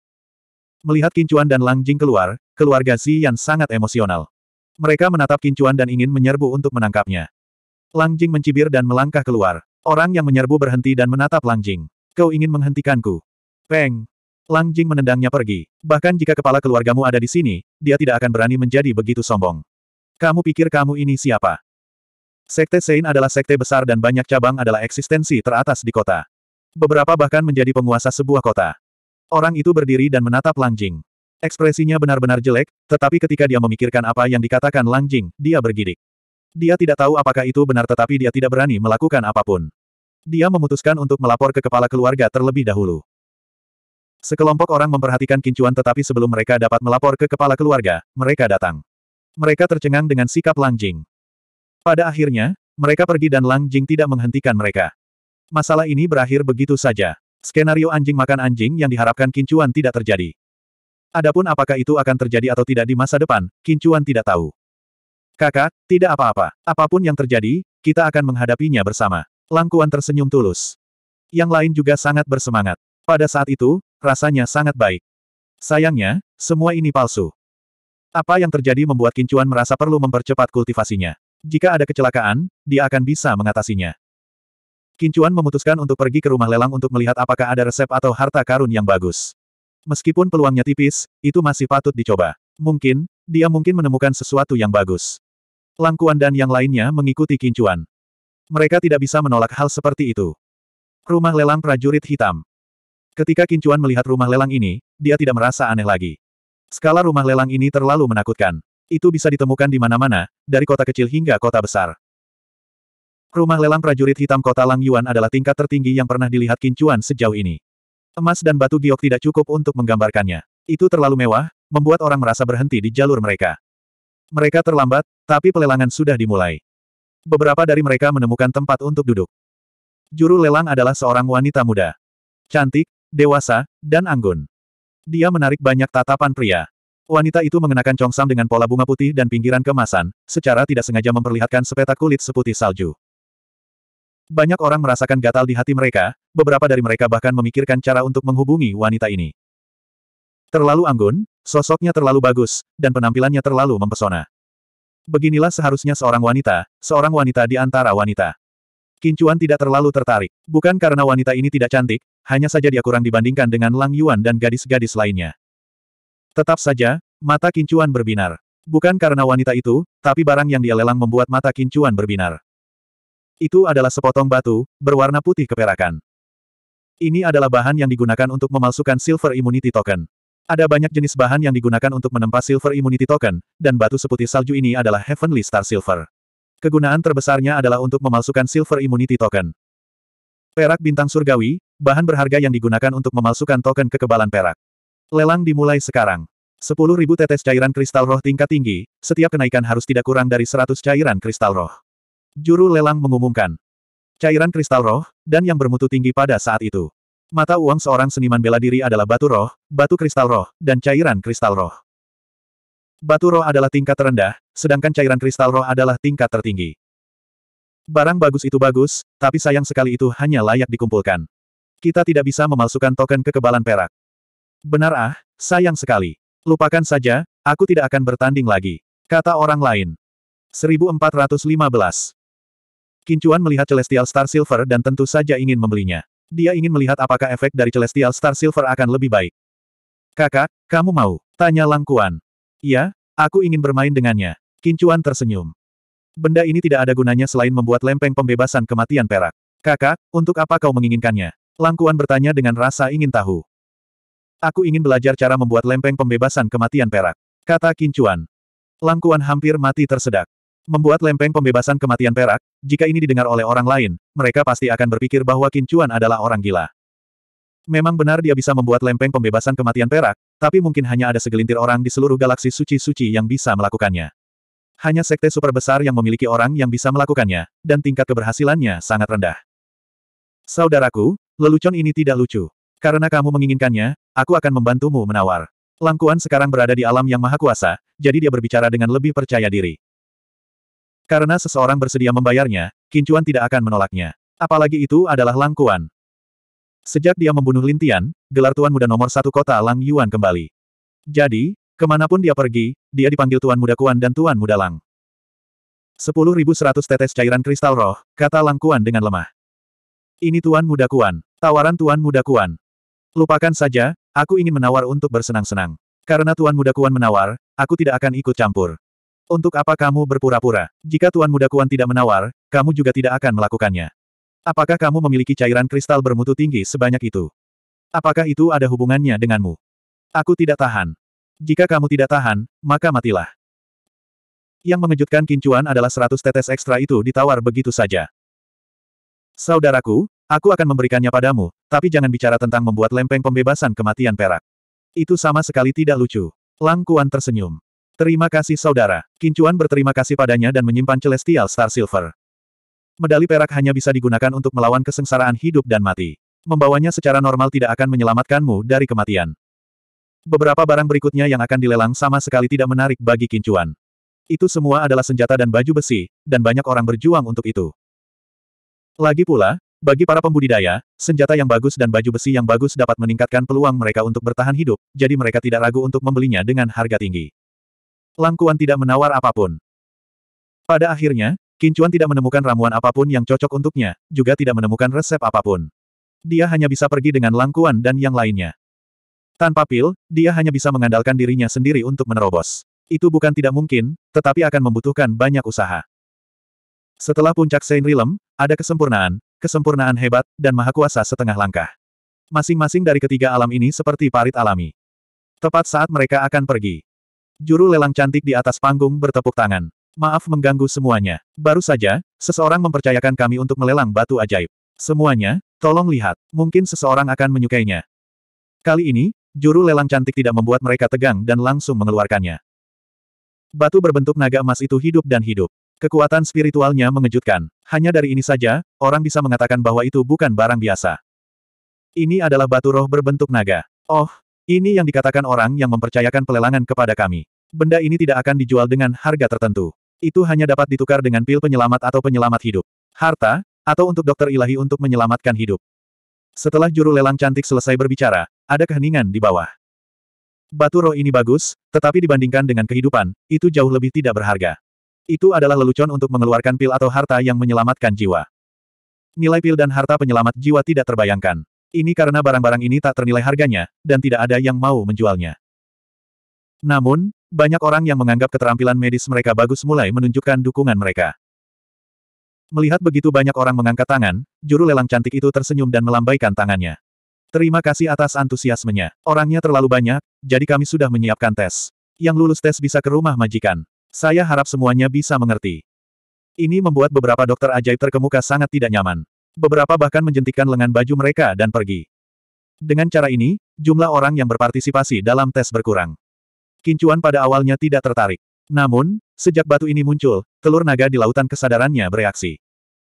Melihat Kincuan dan Lang Jing keluar, keluarga Xian sangat emosional. Mereka menatap Kincuan dan ingin menyerbu untuk menangkapnya. Lang Jing mencibir dan melangkah keluar. Orang yang menyerbu berhenti dan menatap Lang Jing. Kau ingin menghentikanku. Peng! Lang Jing menendangnya pergi. Bahkan jika kepala keluargamu ada di sini, dia tidak akan berani menjadi begitu sombong. Kamu pikir kamu ini siapa? Sekte Sein adalah sekte besar dan banyak cabang adalah eksistensi teratas di kota. Beberapa bahkan menjadi penguasa sebuah kota. Orang itu berdiri dan menatap Langjing. Ekspresinya benar-benar jelek, tetapi ketika dia memikirkan apa yang dikatakan Langjing, dia bergidik. Dia tidak tahu apakah itu benar tetapi dia tidak berani melakukan apapun. Dia memutuskan untuk melapor ke kepala keluarga terlebih dahulu. Sekelompok orang memperhatikan kincuan tetapi sebelum mereka dapat melapor ke kepala keluarga, mereka datang. Mereka tercengang dengan sikap Langjing. Pada akhirnya, mereka pergi dan Langjing tidak menghentikan mereka. Masalah ini berakhir begitu saja. Skenario anjing makan anjing yang diharapkan Kincuan tidak terjadi. Adapun apakah itu akan terjadi atau tidak di masa depan, Kincuan tidak tahu. Kakak, tidak apa-apa. Apapun yang terjadi, kita akan menghadapinya bersama. Langkuan tersenyum tulus. Yang lain juga sangat bersemangat. Pada saat itu, rasanya sangat baik. Sayangnya, semua ini palsu. Apa yang terjadi membuat Kincuan merasa perlu mempercepat kultivasinya. Jika ada kecelakaan, dia akan bisa mengatasinya. Kincuan memutuskan untuk pergi ke rumah lelang untuk melihat apakah ada resep atau harta karun yang bagus. Meskipun peluangnya tipis, itu masih patut dicoba. Mungkin, dia mungkin menemukan sesuatu yang bagus. Langkuan dan yang lainnya mengikuti Kincuan. Mereka tidak bisa menolak hal seperti itu. Rumah lelang prajurit hitam. Ketika Kincuan melihat rumah lelang ini, dia tidak merasa aneh lagi. Skala rumah lelang ini terlalu menakutkan. Itu bisa ditemukan di mana-mana, dari kota kecil hingga kota besar. Rumah lelang prajurit hitam kota Lang Yuan adalah tingkat tertinggi yang pernah dilihat Kincuan sejauh ini. Emas dan batu giok tidak cukup untuk menggambarkannya. Itu terlalu mewah, membuat orang merasa berhenti di jalur mereka. Mereka terlambat, tapi pelelangan sudah dimulai. Beberapa dari mereka menemukan tempat untuk duduk. Juru lelang adalah seorang wanita muda. Cantik, dewasa, dan anggun. Dia menarik banyak tatapan pria. Wanita itu mengenakan congsam dengan pola bunga putih dan pinggiran kemasan, secara tidak sengaja memperlihatkan sepetak kulit seputih salju. Banyak orang merasakan gatal di hati mereka, beberapa dari mereka bahkan memikirkan cara untuk menghubungi wanita ini. Terlalu anggun, sosoknya terlalu bagus, dan penampilannya terlalu mempesona. Beginilah seharusnya seorang wanita, seorang wanita di antara wanita. Kincuan tidak terlalu tertarik. Bukan karena wanita ini tidak cantik, hanya saja dia kurang dibandingkan dengan Lang Yuan dan gadis-gadis lainnya. Tetap saja, mata Kincuan berbinar. Bukan karena wanita itu, tapi barang yang dia lelang membuat mata Kincuan berbinar. Itu adalah sepotong batu, berwarna putih keperakan. Ini adalah bahan yang digunakan untuk memalsukan Silver Immunity Token. Ada banyak jenis bahan yang digunakan untuk menempa Silver Immunity Token, dan batu seputih salju ini adalah Heavenly Star Silver. Kegunaan terbesarnya adalah untuk memalsukan Silver Immunity Token. Perak bintang surgawi, bahan berharga yang digunakan untuk memalsukan token kekebalan perak. Lelang dimulai sekarang. 10.000 tetes cairan kristal roh tingkat tinggi, setiap kenaikan harus tidak kurang dari 100 cairan kristal roh. Juru lelang mengumumkan. Cairan kristal roh, dan yang bermutu tinggi pada saat itu. Mata uang seorang seniman bela diri adalah batu roh, batu kristal roh, dan cairan kristal roh. Batu roh adalah tingkat terendah, sedangkan cairan kristal roh adalah tingkat tertinggi. Barang bagus itu bagus, tapi sayang sekali itu hanya layak dikumpulkan. Kita tidak bisa memalsukan token kekebalan perak. Benar ah, sayang sekali. Lupakan saja, aku tidak akan bertanding lagi. Kata orang lain. 1415 Kincuan melihat Celestial Star Silver dan tentu saja ingin membelinya. Dia ingin melihat apakah efek dari Celestial Star Silver akan lebih baik. Kakak, kamu mau? Tanya Langkuan. Iya, aku ingin bermain dengannya. Kincuan tersenyum. Benda ini tidak ada gunanya selain membuat lempeng pembebasan kematian perak. Kakak, untuk apa kau menginginkannya? Langkuan bertanya dengan rasa ingin tahu. Aku ingin belajar cara membuat lempeng pembebasan kematian perak. Kata Kincuan. Langkuan hampir mati tersedak. Membuat lempeng pembebasan kematian perak, jika ini didengar oleh orang lain, mereka pasti akan berpikir bahwa Kincuan adalah orang gila. Memang benar dia bisa membuat lempeng pembebasan kematian perak, tapi mungkin hanya ada segelintir orang di seluruh galaksi suci-suci yang bisa melakukannya. Hanya sekte super besar yang memiliki orang yang bisa melakukannya, dan tingkat keberhasilannya sangat rendah. Saudaraku, lelucon ini tidak lucu. Karena kamu menginginkannya, aku akan membantumu menawar. Langkuan sekarang berada di alam yang maha kuasa, jadi dia berbicara dengan lebih percaya diri. Karena seseorang bersedia membayarnya, Kincuan tidak akan menolaknya. Apalagi itu adalah Lang Kuan. Sejak dia membunuh Lintian, gelar Tuan Muda nomor satu kota Lang Yuan kembali. Jadi, kemanapun dia pergi, dia dipanggil Tuan Muda Kuan dan Tuan Muda Lang. 10.100 tetes cairan kristal roh, kata Lang Kuan dengan lemah. Ini Tuan Muda Kuan. Tawaran Tuan Muda Kuan. Lupakan saja, aku ingin menawar untuk bersenang-senang. Karena Tuan Muda Kuan menawar, aku tidak akan ikut campur. Untuk apa kamu berpura-pura? Jika Tuan Muda Kuan tidak menawar, kamu juga tidak akan melakukannya. Apakah kamu memiliki cairan kristal bermutu tinggi sebanyak itu? Apakah itu ada hubungannya denganmu? Aku tidak tahan. Jika kamu tidak tahan, maka matilah. Yang mengejutkan Kincuan adalah seratus tetes ekstra itu ditawar begitu saja. Saudaraku, aku akan memberikannya padamu, tapi jangan bicara tentang membuat lempeng pembebasan kematian perak. Itu sama sekali tidak lucu. Lang Kuan tersenyum. Terima kasih saudara. Kincuan berterima kasih padanya dan menyimpan Celestial Star Silver. Medali perak hanya bisa digunakan untuk melawan kesengsaraan hidup dan mati. Membawanya secara normal tidak akan menyelamatkanmu dari kematian. Beberapa barang berikutnya yang akan dilelang sama sekali tidak menarik bagi Kincuan. Itu semua adalah senjata dan baju besi, dan banyak orang berjuang untuk itu. Lagi pula, bagi para pembudidaya, senjata yang bagus dan baju besi yang bagus dapat meningkatkan peluang mereka untuk bertahan hidup, jadi mereka tidak ragu untuk membelinya dengan harga tinggi. Langkuan tidak menawar apapun. Pada akhirnya, Kincuan tidak menemukan ramuan apapun yang cocok untuknya, juga tidak menemukan resep apapun. Dia hanya bisa pergi dengan Langkuan dan yang lainnya. Tanpa pil, dia hanya bisa mengandalkan dirinya sendiri untuk menerobos. Itu bukan tidak mungkin, tetapi akan membutuhkan banyak usaha. Setelah puncak Saint Realm, ada kesempurnaan, kesempurnaan hebat, dan maha kuasa setengah langkah. Masing-masing dari ketiga alam ini seperti parit alami. Tepat saat mereka akan pergi. Juru lelang cantik di atas panggung bertepuk tangan. Maaf mengganggu semuanya. Baru saja, seseorang mempercayakan kami untuk melelang batu ajaib. Semuanya, tolong lihat. Mungkin seseorang akan menyukainya. Kali ini, juru lelang cantik tidak membuat mereka tegang dan langsung mengeluarkannya. Batu berbentuk naga emas itu hidup dan hidup. Kekuatan spiritualnya mengejutkan. Hanya dari ini saja, orang bisa mengatakan bahwa itu bukan barang biasa. Ini adalah batu roh berbentuk naga. Oh, ini yang dikatakan orang yang mempercayakan pelelangan kepada kami benda ini tidak akan dijual dengan harga tertentu. Itu hanya dapat ditukar dengan pil penyelamat atau penyelamat hidup. Harta, atau untuk dokter ilahi untuk menyelamatkan hidup. Setelah juru lelang cantik selesai berbicara, ada keheningan di bawah. Batu roh ini bagus, tetapi dibandingkan dengan kehidupan, itu jauh lebih tidak berharga. Itu adalah lelucon untuk mengeluarkan pil atau harta yang menyelamatkan jiwa. Nilai pil dan harta penyelamat jiwa tidak terbayangkan. Ini karena barang-barang ini tak ternilai harganya, dan tidak ada yang mau menjualnya. Namun, banyak orang yang menganggap keterampilan medis mereka bagus mulai menunjukkan dukungan mereka. Melihat begitu banyak orang mengangkat tangan, juru lelang cantik itu tersenyum dan melambaikan tangannya. Terima kasih atas antusiasmenya. Orangnya terlalu banyak, jadi kami sudah menyiapkan tes. Yang lulus tes bisa ke rumah majikan. Saya harap semuanya bisa mengerti. Ini membuat beberapa dokter ajaib terkemuka sangat tidak nyaman. Beberapa bahkan menjentikan lengan baju mereka dan pergi. Dengan cara ini, jumlah orang yang berpartisipasi dalam tes berkurang. Kincuan pada awalnya tidak tertarik. Namun, sejak batu ini muncul, telur naga di lautan kesadarannya bereaksi.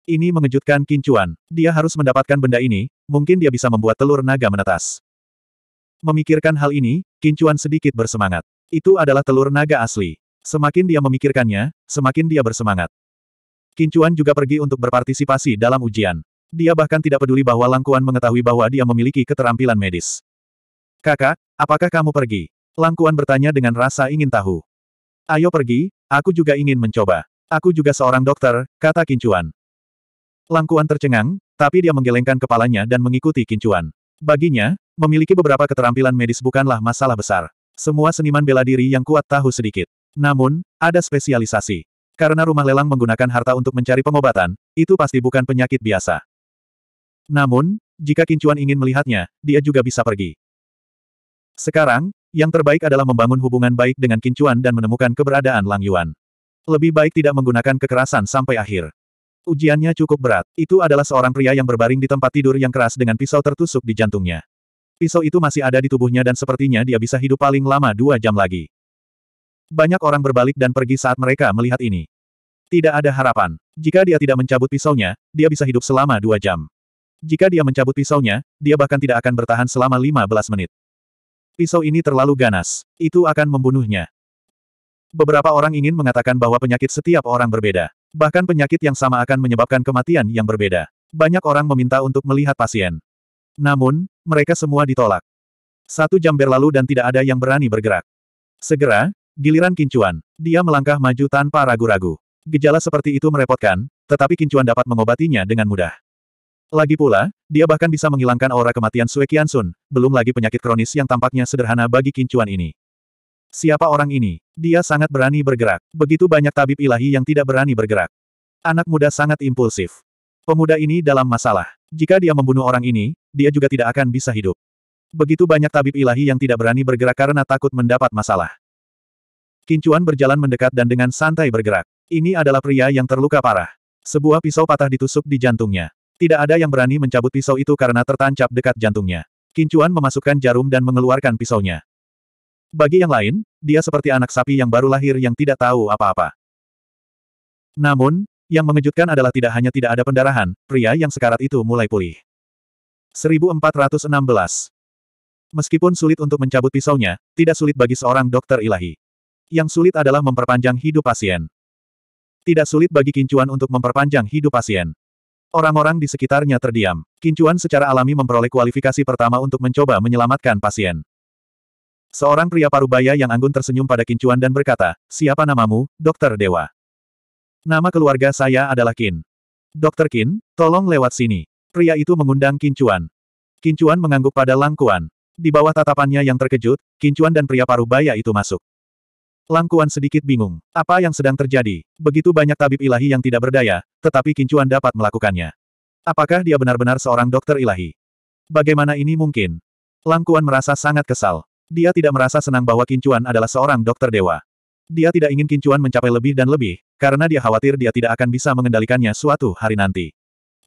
Ini mengejutkan Kincuan. Dia harus mendapatkan benda ini, mungkin dia bisa membuat telur naga menetas. Memikirkan hal ini, Kincuan sedikit bersemangat. Itu adalah telur naga asli. Semakin dia memikirkannya, semakin dia bersemangat. Kincuan juga pergi untuk berpartisipasi dalam ujian. Dia bahkan tidak peduli bahwa Langkuan mengetahui bahwa dia memiliki keterampilan medis. Kakak, apakah kamu pergi? Langkuan bertanya dengan rasa ingin tahu. Ayo pergi, aku juga ingin mencoba. Aku juga seorang dokter, kata Kincuan. Langkuan tercengang, tapi dia menggelengkan kepalanya dan mengikuti Kincuan. Baginya, memiliki beberapa keterampilan medis bukanlah masalah besar. Semua seniman bela diri yang kuat tahu sedikit. Namun, ada spesialisasi. Karena rumah lelang menggunakan harta untuk mencari pengobatan, itu pasti bukan penyakit biasa. Namun, jika Kincuan ingin melihatnya, dia juga bisa pergi. Sekarang, yang terbaik adalah membangun hubungan baik dengan Kincuan dan menemukan keberadaan Lang Yuan. Lebih baik tidak menggunakan kekerasan sampai akhir. Ujiannya cukup berat. Itu adalah seorang pria yang berbaring di tempat tidur yang keras dengan pisau tertusuk di jantungnya. Pisau itu masih ada di tubuhnya dan sepertinya dia bisa hidup paling lama dua jam lagi. Banyak orang berbalik dan pergi saat mereka melihat ini. Tidak ada harapan. Jika dia tidak mencabut pisaunya, dia bisa hidup selama dua jam. Jika dia mencabut pisaunya, dia bahkan tidak akan bertahan selama 15 menit. Pisau ini terlalu ganas. Itu akan membunuhnya. Beberapa orang ingin mengatakan bahwa penyakit setiap orang berbeda. Bahkan penyakit yang sama akan menyebabkan kematian yang berbeda. Banyak orang meminta untuk melihat pasien. Namun, mereka semua ditolak. Satu jam berlalu dan tidak ada yang berani bergerak. Segera, giliran Kincuan. Dia melangkah maju tanpa ragu-ragu. Gejala seperti itu merepotkan, tetapi Kincuan dapat mengobatinya dengan mudah. Lagi pula, dia bahkan bisa menghilangkan aura kematian Sue Sun, belum lagi penyakit kronis yang tampaknya sederhana bagi kincuan ini. Siapa orang ini? Dia sangat berani bergerak. Begitu banyak tabib ilahi yang tidak berani bergerak. Anak muda sangat impulsif. Pemuda ini dalam masalah. Jika dia membunuh orang ini, dia juga tidak akan bisa hidup. Begitu banyak tabib ilahi yang tidak berani bergerak karena takut mendapat masalah. Kincuan berjalan mendekat dan dengan santai bergerak. Ini adalah pria yang terluka parah. Sebuah pisau patah ditusuk di jantungnya. Tidak ada yang berani mencabut pisau itu karena tertancap dekat jantungnya. Kincuan memasukkan jarum dan mengeluarkan pisaunya. Bagi yang lain, dia seperti anak sapi yang baru lahir yang tidak tahu apa-apa. Namun, yang mengejutkan adalah tidak hanya tidak ada pendarahan, pria yang sekarat itu mulai pulih. 1416 Meskipun sulit untuk mencabut pisaunya, tidak sulit bagi seorang dokter ilahi. Yang sulit adalah memperpanjang hidup pasien. Tidak sulit bagi Kincuan untuk memperpanjang hidup pasien. Orang-orang di sekitarnya terdiam. Kincuan secara alami memperoleh kualifikasi pertama untuk mencoba menyelamatkan pasien. Seorang pria parubaya yang anggun tersenyum pada Kincuan dan berkata, siapa namamu, Dokter Dewa? Nama keluarga saya adalah Kin. Dokter Kin, tolong lewat sini. Pria itu mengundang Kincuan. Kincuan mengangguk pada Langkuan. Di bawah tatapannya yang terkejut, Kincuan dan pria parubaya itu masuk. Langkuan sedikit bingung. Apa yang sedang terjadi? Begitu banyak tabib ilahi yang tidak berdaya, tetapi Kincuan dapat melakukannya. Apakah dia benar-benar seorang dokter ilahi? Bagaimana ini mungkin? Langkuan merasa sangat kesal. Dia tidak merasa senang bahwa Kincuan adalah seorang dokter dewa. Dia tidak ingin Kincuan mencapai lebih dan lebih, karena dia khawatir dia tidak akan bisa mengendalikannya suatu hari nanti.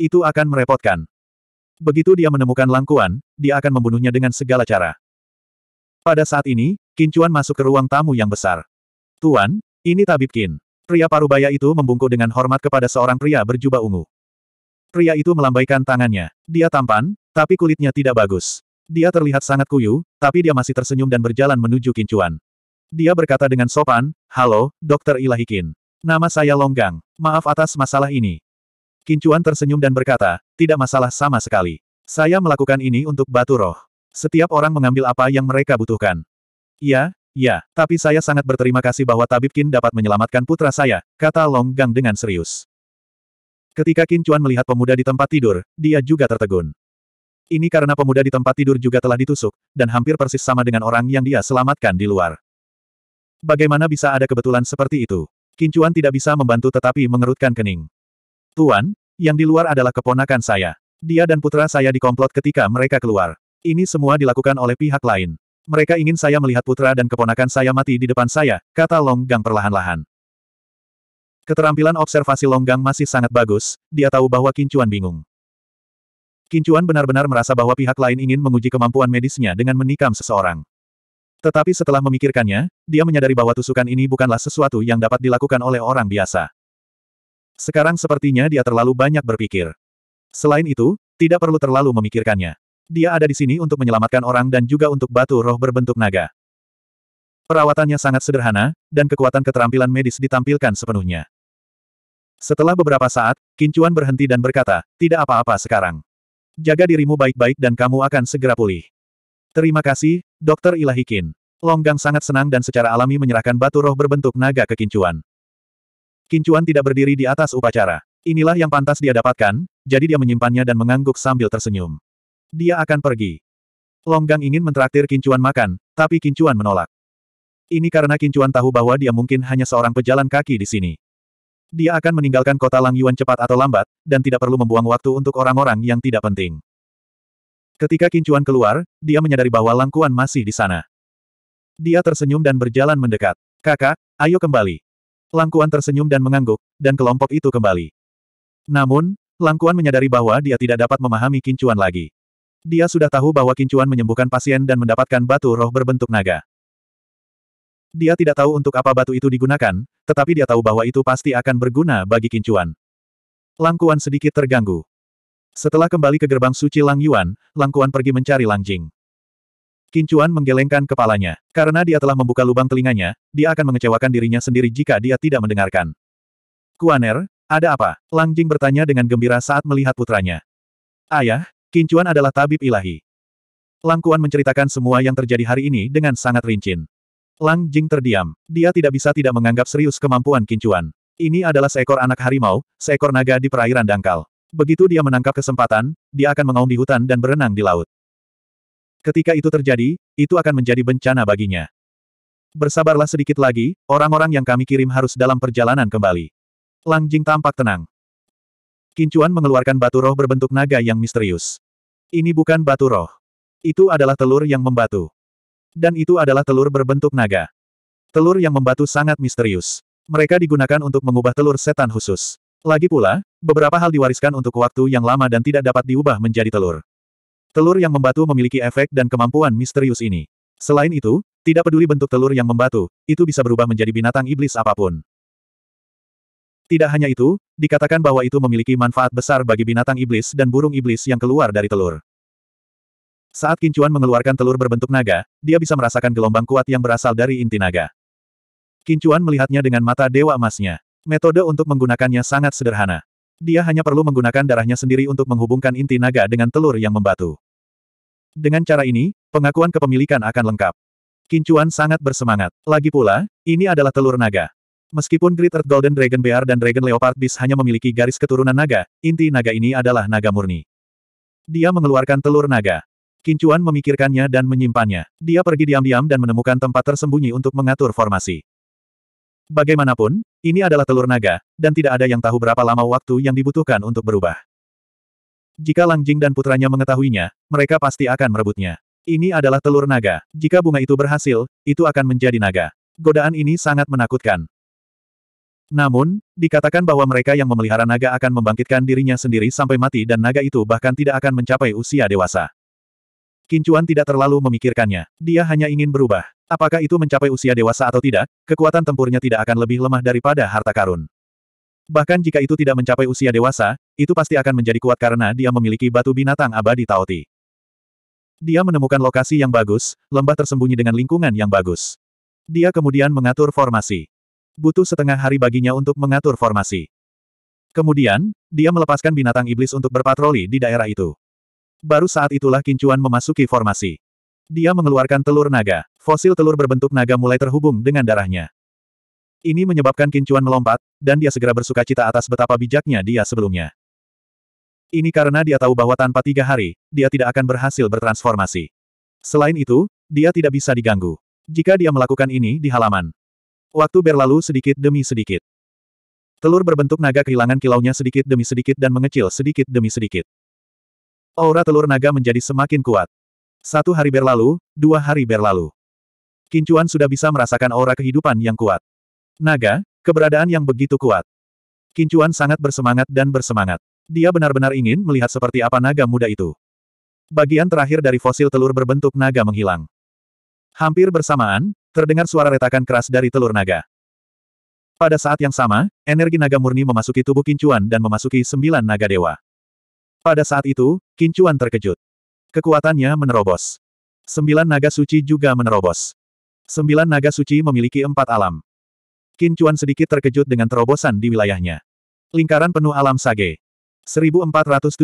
Itu akan merepotkan. Begitu dia menemukan Langkuan, dia akan membunuhnya dengan segala cara. Pada saat ini, Kincuan masuk ke ruang tamu yang besar. Tuan, ini Tabib Kin. Pria parubaya itu membungkuk dengan hormat kepada seorang pria berjubah ungu. Pria itu melambaikan tangannya. Dia tampan, tapi kulitnya tidak bagus. Dia terlihat sangat kuyu, tapi dia masih tersenyum dan berjalan menuju Kincuan. Dia berkata dengan sopan, Halo, Dokter Ilahi Kin. Nama saya Longgang. Maaf atas masalah ini. Kincuan tersenyum dan berkata, Tidak masalah sama sekali. Saya melakukan ini untuk batu roh. Setiap orang mengambil apa yang mereka butuhkan. Ya. Ya, tapi saya sangat berterima kasih bahwa Tabib Qin dapat menyelamatkan putra saya, kata Long Gang dengan serius. Ketika Qin Chuan melihat pemuda di tempat tidur, dia juga tertegun. Ini karena pemuda di tempat tidur juga telah ditusuk, dan hampir persis sama dengan orang yang dia selamatkan di luar. Bagaimana bisa ada kebetulan seperti itu? Qin Chuan tidak bisa membantu tetapi mengerutkan kening. Tuan, yang di luar adalah keponakan saya. Dia dan putra saya dikomplot ketika mereka keluar. Ini semua dilakukan oleh pihak lain. Mereka ingin saya melihat putra dan keponakan saya mati di depan saya, kata Long Gang perlahan-lahan. Keterampilan observasi Long Gang masih sangat bagus, dia tahu bahwa Kincuan bingung. Kincuan benar-benar merasa bahwa pihak lain ingin menguji kemampuan medisnya dengan menikam seseorang. Tetapi setelah memikirkannya, dia menyadari bahwa tusukan ini bukanlah sesuatu yang dapat dilakukan oleh orang biasa. Sekarang sepertinya dia terlalu banyak berpikir. Selain itu, tidak perlu terlalu memikirkannya. Dia ada di sini untuk menyelamatkan orang dan juga untuk batu roh berbentuk naga. Perawatannya sangat sederhana, dan kekuatan keterampilan medis ditampilkan sepenuhnya. Setelah beberapa saat, Kincuan berhenti dan berkata, tidak apa-apa sekarang. Jaga dirimu baik-baik dan kamu akan segera pulih. Terima kasih, Dokter Ilahi Kin. Longgang sangat senang dan secara alami menyerahkan batu roh berbentuk naga ke Kincuan. Kincuan tidak berdiri di atas upacara. Inilah yang pantas dia dapatkan, jadi dia menyimpannya dan mengangguk sambil tersenyum. Dia akan pergi. Longgang ingin mentraktir Kincuan makan, tapi Kincuan menolak. Ini karena Kincuan tahu bahwa dia mungkin hanya seorang pejalan kaki di sini. Dia akan meninggalkan kota Lang Yuan cepat atau lambat, dan tidak perlu membuang waktu untuk orang-orang yang tidak penting. Ketika Kincuan keluar, dia menyadari bahwa Lang Kuan masih di sana. Dia tersenyum dan berjalan mendekat. Kakak, ayo kembali. Lang Kuan tersenyum dan mengangguk, dan kelompok itu kembali. Namun, Lang Kuan menyadari bahwa dia tidak dapat memahami Kincuan lagi. Dia sudah tahu bahwa Kincuan menyembuhkan pasien dan mendapatkan batu roh berbentuk naga. Dia tidak tahu untuk apa batu itu digunakan, tetapi dia tahu bahwa itu pasti akan berguna bagi Kincuan. Langkuan sedikit terganggu. Setelah kembali ke gerbang suci Lang Yuan, Langkuan pergi mencari Lang Jing. Kincuan menggelengkan kepalanya. Karena dia telah membuka lubang telinganya, dia akan mengecewakan dirinya sendiri jika dia tidak mendengarkan. Kuaner, ada apa? Lang Jing bertanya dengan gembira saat melihat putranya. Ayah, Kincuan adalah tabib ilahi. Langkuan menceritakan semua yang terjadi hari ini dengan sangat rinci. Lang Jing terdiam. Dia tidak bisa tidak menganggap serius kemampuan Kincuan. Ini adalah seekor anak harimau, seekor naga di perairan dangkal. Begitu dia menangkap kesempatan, dia akan mengaum di hutan dan berenang di laut. Ketika itu terjadi, itu akan menjadi bencana baginya. Bersabarlah sedikit lagi, orang-orang yang kami kirim harus dalam perjalanan kembali. Lang Jing tampak tenang. Kincuan mengeluarkan batu roh berbentuk naga yang misterius. Ini bukan batu roh. Itu adalah telur yang membatu. Dan itu adalah telur berbentuk naga. Telur yang membatu sangat misterius. Mereka digunakan untuk mengubah telur setan khusus. Lagi pula, beberapa hal diwariskan untuk waktu yang lama dan tidak dapat diubah menjadi telur. Telur yang membatu memiliki efek dan kemampuan misterius ini. Selain itu, tidak peduli bentuk telur yang membatu, itu bisa berubah menjadi binatang iblis apapun. Tidak hanya itu, dikatakan bahwa itu memiliki manfaat besar bagi binatang iblis dan burung iblis yang keluar dari telur. Saat Kincuan mengeluarkan telur berbentuk naga, dia bisa merasakan gelombang kuat yang berasal dari inti naga. Kincuan melihatnya dengan mata dewa emasnya. Metode untuk menggunakannya sangat sederhana. Dia hanya perlu menggunakan darahnya sendiri untuk menghubungkan inti naga dengan telur yang membatu. Dengan cara ini, pengakuan kepemilikan akan lengkap. Kincuan sangat bersemangat. Lagi pula, ini adalah telur naga. Meskipun Great Earth Golden Dragon Bear dan Dragon Leopard Beast hanya memiliki garis keturunan naga, inti naga ini adalah naga murni. Dia mengeluarkan telur naga. Kincuan memikirkannya dan menyimpannya. Dia pergi diam-diam dan menemukan tempat tersembunyi untuk mengatur formasi. Bagaimanapun, ini adalah telur naga, dan tidak ada yang tahu berapa lama waktu yang dibutuhkan untuk berubah. Jika Lang Jing dan putranya mengetahuinya, mereka pasti akan merebutnya. Ini adalah telur naga. Jika bunga itu berhasil, itu akan menjadi naga. Godaan ini sangat menakutkan. Namun, dikatakan bahwa mereka yang memelihara naga akan membangkitkan dirinya sendiri sampai mati dan naga itu bahkan tidak akan mencapai usia dewasa. Kincuan tidak terlalu memikirkannya. Dia hanya ingin berubah. Apakah itu mencapai usia dewasa atau tidak, kekuatan tempurnya tidak akan lebih lemah daripada harta karun. Bahkan jika itu tidak mencapai usia dewasa, itu pasti akan menjadi kuat karena dia memiliki batu binatang abadi Taoti. Dia menemukan lokasi yang bagus, lembah tersembunyi dengan lingkungan yang bagus. Dia kemudian mengatur formasi. Butuh setengah hari baginya untuk mengatur formasi. Kemudian, dia melepaskan binatang iblis untuk berpatroli di daerah itu. Baru saat itulah Kincuan memasuki formasi. Dia mengeluarkan telur naga. Fosil telur berbentuk naga mulai terhubung dengan darahnya. Ini menyebabkan Kincuan melompat, dan dia segera bersuka cita atas betapa bijaknya dia sebelumnya. Ini karena dia tahu bahwa tanpa tiga hari, dia tidak akan berhasil bertransformasi. Selain itu, dia tidak bisa diganggu. Jika dia melakukan ini di halaman, Waktu berlalu sedikit demi sedikit. Telur berbentuk naga kehilangan kilaunya sedikit demi sedikit dan mengecil sedikit demi sedikit. Aura telur naga menjadi semakin kuat. Satu hari berlalu, dua hari berlalu. Kincuan sudah bisa merasakan aura kehidupan yang kuat. Naga, keberadaan yang begitu kuat. Kincuan sangat bersemangat dan bersemangat. Dia benar-benar ingin melihat seperti apa naga muda itu. Bagian terakhir dari fosil telur berbentuk naga menghilang. Hampir bersamaan, Terdengar suara retakan keras dari telur naga. Pada saat yang sama, energi naga murni memasuki tubuh Kincuan dan memasuki sembilan naga dewa. Pada saat itu, Kincuan terkejut. Kekuatannya menerobos. Sembilan naga suci juga menerobos. Sembilan naga suci memiliki empat alam. Kincuan sedikit terkejut dengan terobosan di wilayahnya. Lingkaran penuh alam Sage. 1417.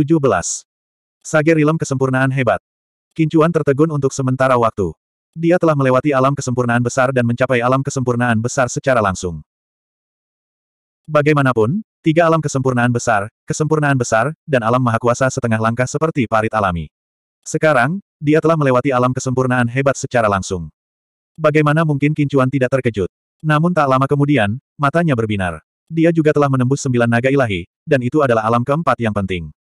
Sage Rilem kesempurnaan hebat. Kincuan tertegun untuk sementara waktu. Dia telah melewati alam kesempurnaan besar dan mencapai alam kesempurnaan besar secara langsung. Bagaimanapun, tiga alam kesempurnaan besar, kesempurnaan besar, dan alam maha kuasa setengah langkah seperti parit alami. Sekarang, dia telah melewati alam kesempurnaan hebat secara langsung. Bagaimana mungkin Kincuan tidak terkejut? Namun tak lama kemudian, matanya berbinar. Dia juga telah menembus sembilan naga ilahi, dan itu adalah alam keempat yang penting.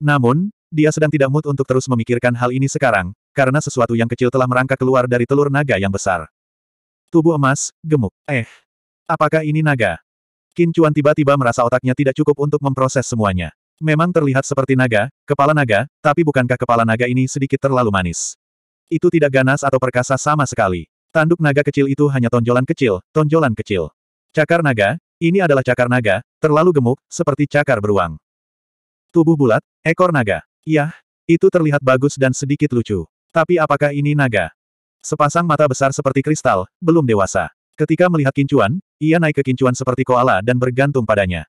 Namun, dia sedang tidak mood untuk terus memikirkan hal ini sekarang, karena sesuatu yang kecil telah merangkak keluar dari telur naga yang besar. Tubuh emas, gemuk. Eh, apakah ini naga? Qin Chuan tiba-tiba merasa otaknya tidak cukup untuk memproses semuanya. Memang terlihat seperti naga, kepala naga, tapi bukankah kepala naga ini sedikit terlalu manis? Itu tidak ganas atau perkasa sama sekali. Tanduk naga kecil itu hanya tonjolan kecil, tonjolan kecil. Cakar naga, ini adalah cakar naga, terlalu gemuk, seperti cakar beruang. Tubuh bulat, ekor naga. Yah, itu terlihat bagus dan sedikit lucu. Tapi apakah ini naga? Sepasang mata besar seperti kristal, belum dewasa. Ketika melihat kincuan, ia naik ke kincuan seperti koala dan bergantung padanya.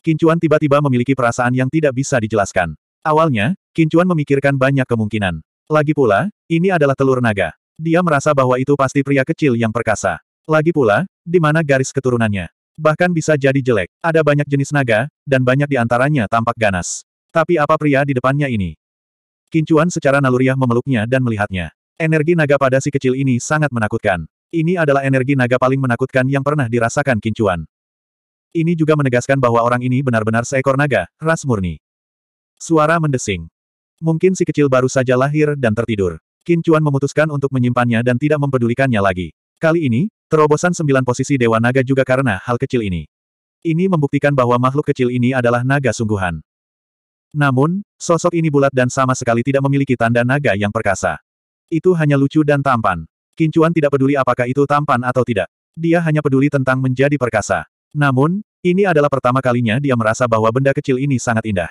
Kincuan tiba-tiba memiliki perasaan yang tidak bisa dijelaskan. Awalnya, Kincuan memikirkan banyak kemungkinan. Lagi pula, ini adalah telur naga. Dia merasa bahwa itu pasti pria kecil yang perkasa. Lagi pula, di mana garis keturunannya? Bahkan bisa jadi jelek. Ada banyak jenis naga, dan banyak di antaranya tampak ganas. Tapi apa pria di depannya ini? Kincuan secara naluriah memeluknya dan melihatnya. Energi naga pada si kecil ini sangat menakutkan. Ini adalah energi naga paling menakutkan yang pernah dirasakan Kincuan. Ini juga menegaskan bahwa orang ini benar-benar seekor naga, ras murni. Suara mendesing. Mungkin si kecil baru saja lahir dan tertidur. Kincuan memutuskan untuk menyimpannya dan tidak mempedulikannya lagi. Kali ini, terobosan sembilan posisi Dewa Naga juga karena hal kecil ini. Ini membuktikan bahwa makhluk kecil ini adalah naga sungguhan. Namun, sosok ini bulat dan sama sekali tidak memiliki tanda naga yang perkasa. Itu hanya lucu dan tampan. Kincuan tidak peduli apakah itu tampan atau tidak. Dia hanya peduli tentang menjadi perkasa. Namun, ini adalah pertama kalinya dia merasa bahwa benda kecil ini sangat indah.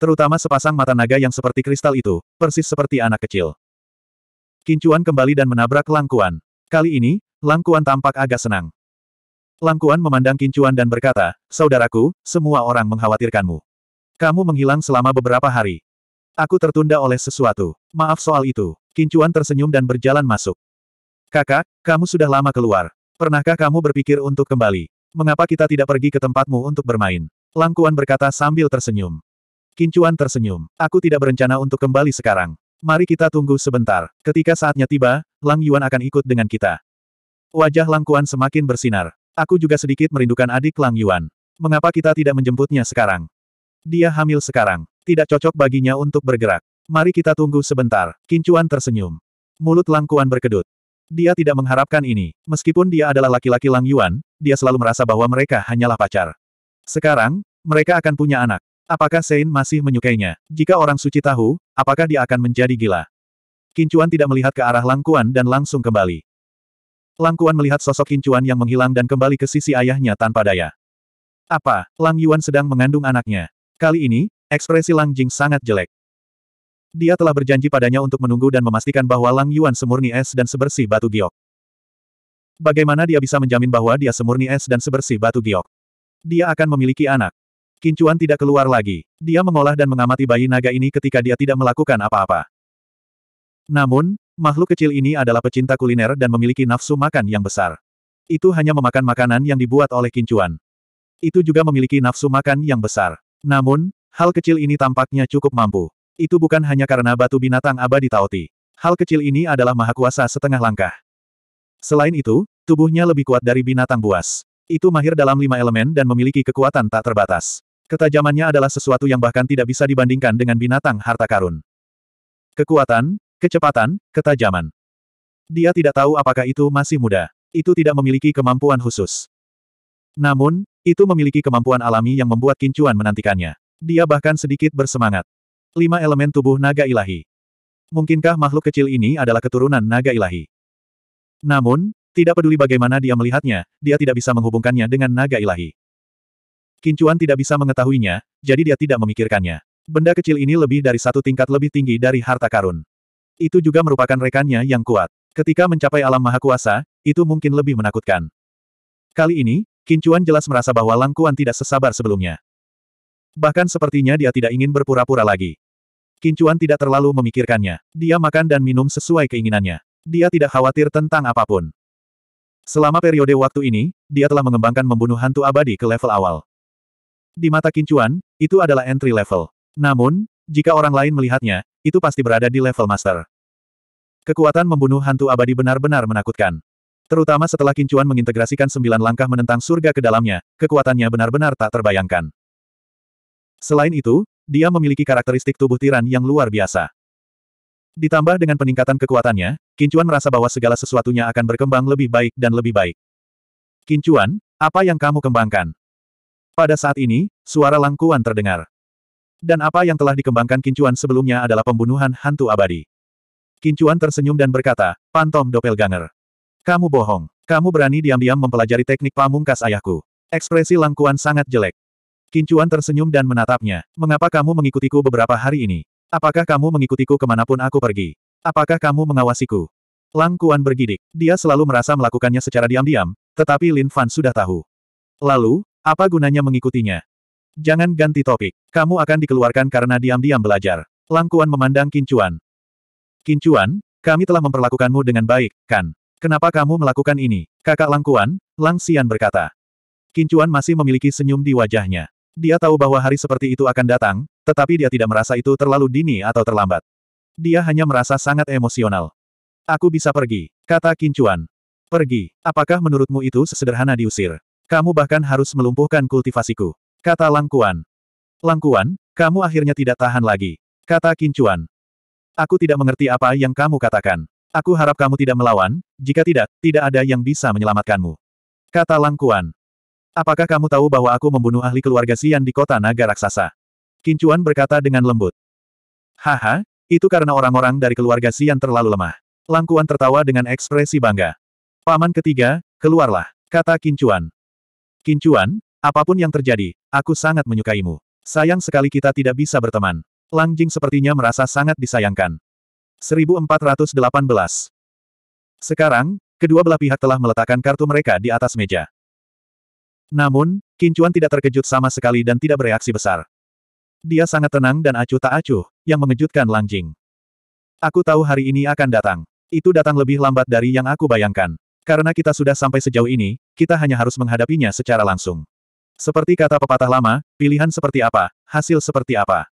Terutama sepasang mata naga yang seperti kristal itu, persis seperti anak kecil. Kincuan kembali dan menabrak Langkuan. Kali ini, Langkuan tampak agak senang. Langkuan memandang Kincuan dan berkata, Saudaraku, semua orang mengkhawatirkanmu. Kamu menghilang selama beberapa hari. Aku tertunda oleh sesuatu. Maaf soal itu. Kincuan tersenyum dan berjalan masuk. Kakak, kamu sudah lama keluar. Pernahkah kamu berpikir untuk kembali? Mengapa kita tidak pergi ke tempatmu untuk bermain? Langkuan berkata sambil tersenyum. Kincuan tersenyum. Aku tidak berencana untuk kembali sekarang. Mari kita tunggu sebentar. Ketika saatnya tiba, Lang Yuan akan ikut dengan kita. Wajah Langkuan semakin bersinar. Aku juga sedikit merindukan adik Lang Yuan. Mengapa kita tidak menjemputnya sekarang? Dia hamil sekarang. Tidak cocok baginya untuk bergerak. Mari kita tunggu sebentar. Kincuan tersenyum. Mulut Langkuan berkedut. Dia tidak mengharapkan ini. Meskipun dia adalah laki-laki Lang Yuan, dia selalu merasa bahwa mereka hanyalah pacar. Sekarang, mereka akan punya anak. Apakah Sein masih menyukainya? Jika orang suci tahu, apakah dia akan menjadi gila? Kincuan tidak melihat ke arah Langkuan dan langsung kembali. Langkuan melihat sosok Kincuan yang menghilang dan kembali ke sisi ayahnya tanpa daya. Apa, Lang Yuan sedang mengandung anaknya? Kali ini, ekspresi Lang Jing sangat jelek. Dia telah berjanji padanya untuk menunggu dan memastikan bahwa Lang Yuan semurni es dan sebersih batu giok. Bagaimana dia bisa menjamin bahwa dia semurni es dan sebersih batu giok? Dia akan memiliki anak. Kincuan tidak keluar lagi. Dia mengolah dan mengamati bayi naga ini ketika dia tidak melakukan apa-apa. Namun, makhluk kecil ini adalah pecinta kuliner dan memiliki nafsu makan yang besar. Itu hanya memakan makanan yang dibuat oleh Kincuan. Itu juga memiliki nafsu makan yang besar. Namun, hal kecil ini tampaknya cukup mampu. Itu bukan hanya karena batu binatang abadi Taoti. Hal kecil ini adalah mahakuasa setengah langkah. Selain itu, tubuhnya lebih kuat dari binatang buas. Itu mahir dalam lima elemen dan memiliki kekuatan tak terbatas. Ketajamannya adalah sesuatu yang bahkan tidak bisa dibandingkan dengan binatang harta karun. Kekuatan, kecepatan, ketajaman. Dia tidak tahu apakah itu masih muda. Itu tidak memiliki kemampuan khusus. Namun, itu memiliki kemampuan alami yang membuat Kincuan menantikannya. Dia bahkan sedikit bersemangat. Lima elemen tubuh naga ilahi. Mungkinkah makhluk kecil ini adalah keturunan naga ilahi? Namun, tidak peduli bagaimana dia melihatnya, dia tidak bisa menghubungkannya dengan naga ilahi. Kincuan tidak bisa mengetahuinya, jadi dia tidak memikirkannya. Benda kecil ini lebih dari satu tingkat lebih tinggi dari harta karun. Itu juga merupakan rekannya yang kuat. Ketika mencapai alam maha kuasa, itu mungkin lebih menakutkan. Kali ini, Kincuan jelas merasa bahwa Langkuan tidak sesabar sebelumnya. Bahkan sepertinya dia tidak ingin berpura-pura lagi. Kincuan tidak terlalu memikirkannya. Dia makan dan minum sesuai keinginannya. Dia tidak khawatir tentang apapun. Selama periode waktu ini, dia telah mengembangkan membunuh hantu abadi ke level awal. Di mata Kincuan, itu adalah entry level. Namun, jika orang lain melihatnya, itu pasti berada di level master. Kekuatan membunuh hantu abadi benar-benar menakutkan. Terutama setelah Kincuan mengintegrasikan sembilan langkah menentang surga ke dalamnya, kekuatannya benar-benar tak terbayangkan. Selain itu, dia memiliki karakteristik tubuh tiran yang luar biasa. Ditambah dengan peningkatan kekuatannya, Kincuan merasa bahwa segala sesuatunya akan berkembang lebih baik dan lebih baik. Kincuan, apa yang kamu kembangkan? Pada saat ini, suara langkuan terdengar. Dan apa yang telah dikembangkan Kincuan sebelumnya adalah pembunuhan hantu abadi. Kincuan tersenyum dan berkata, Pantom Doppelganger. Kamu bohong. Kamu berani diam-diam mempelajari teknik pamungkas ayahku. Ekspresi Langkuan sangat jelek. Kincuan tersenyum dan menatapnya. Mengapa kamu mengikutiku beberapa hari ini? Apakah kamu mengikutiku kemanapun aku pergi? Apakah kamu mengawasiku? Langkuan bergidik. Dia selalu merasa melakukannya secara diam-diam, tetapi Lin Fan sudah tahu. Lalu, apa gunanya mengikutinya? Jangan ganti topik. Kamu akan dikeluarkan karena diam-diam belajar. Langkuan memandang Kincuan. Kincuan, kami telah memperlakukanmu dengan baik, kan? Kenapa kamu melakukan ini? Kakak Langkuan, Lang Xian berkata. Kincuan masih memiliki senyum di wajahnya. Dia tahu bahwa hari seperti itu akan datang, tetapi dia tidak merasa itu terlalu dini atau terlambat. Dia hanya merasa sangat emosional. Aku bisa pergi, kata Kincuan. Pergi, apakah menurutmu itu sesederhana diusir? Kamu bahkan harus melumpuhkan kultivasiku, kata Langkuan. Langkuan, kamu akhirnya tidak tahan lagi, kata Kincuan. Aku tidak mengerti apa yang kamu katakan. Aku harap kamu tidak melawan, jika tidak, tidak ada yang bisa menyelamatkanmu. Kata Langkuan. Apakah kamu tahu bahwa aku membunuh ahli keluarga Sian di kota naga raksasa? Kincuan berkata dengan lembut. Haha, itu karena orang-orang dari keluarga Sian terlalu lemah. Langkuan tertawa dengan ekspresi bangga. Paman ketiga, keluarlah, kata Kincuan. Kincuan, apapun yang terjadi, aku sangat menyukaimu. Sayang sekali kita tidak bisa berteman. Lang Jing sepertinya merasa sangat disayangkan. 1418. Sekarang, kedua belah pihak telah meletakkan kartu mereka di atas meja. Namun, Kincuan tidak terkejut sama sekali dan tidak bereaksi besar. Dia sangat tenang dan acuh tak acuh, yang mengejutkan Langjing. Aku tahu hari ini akan datang. Itu datang lebih lambat dari yang aku bayangkan. Karena kita sudah sampai sejauh ini, kita hanya harus menghadapinya secara langsung. Seperti kata pepatah lama, pilihan seperti apa, hasil seperti apa.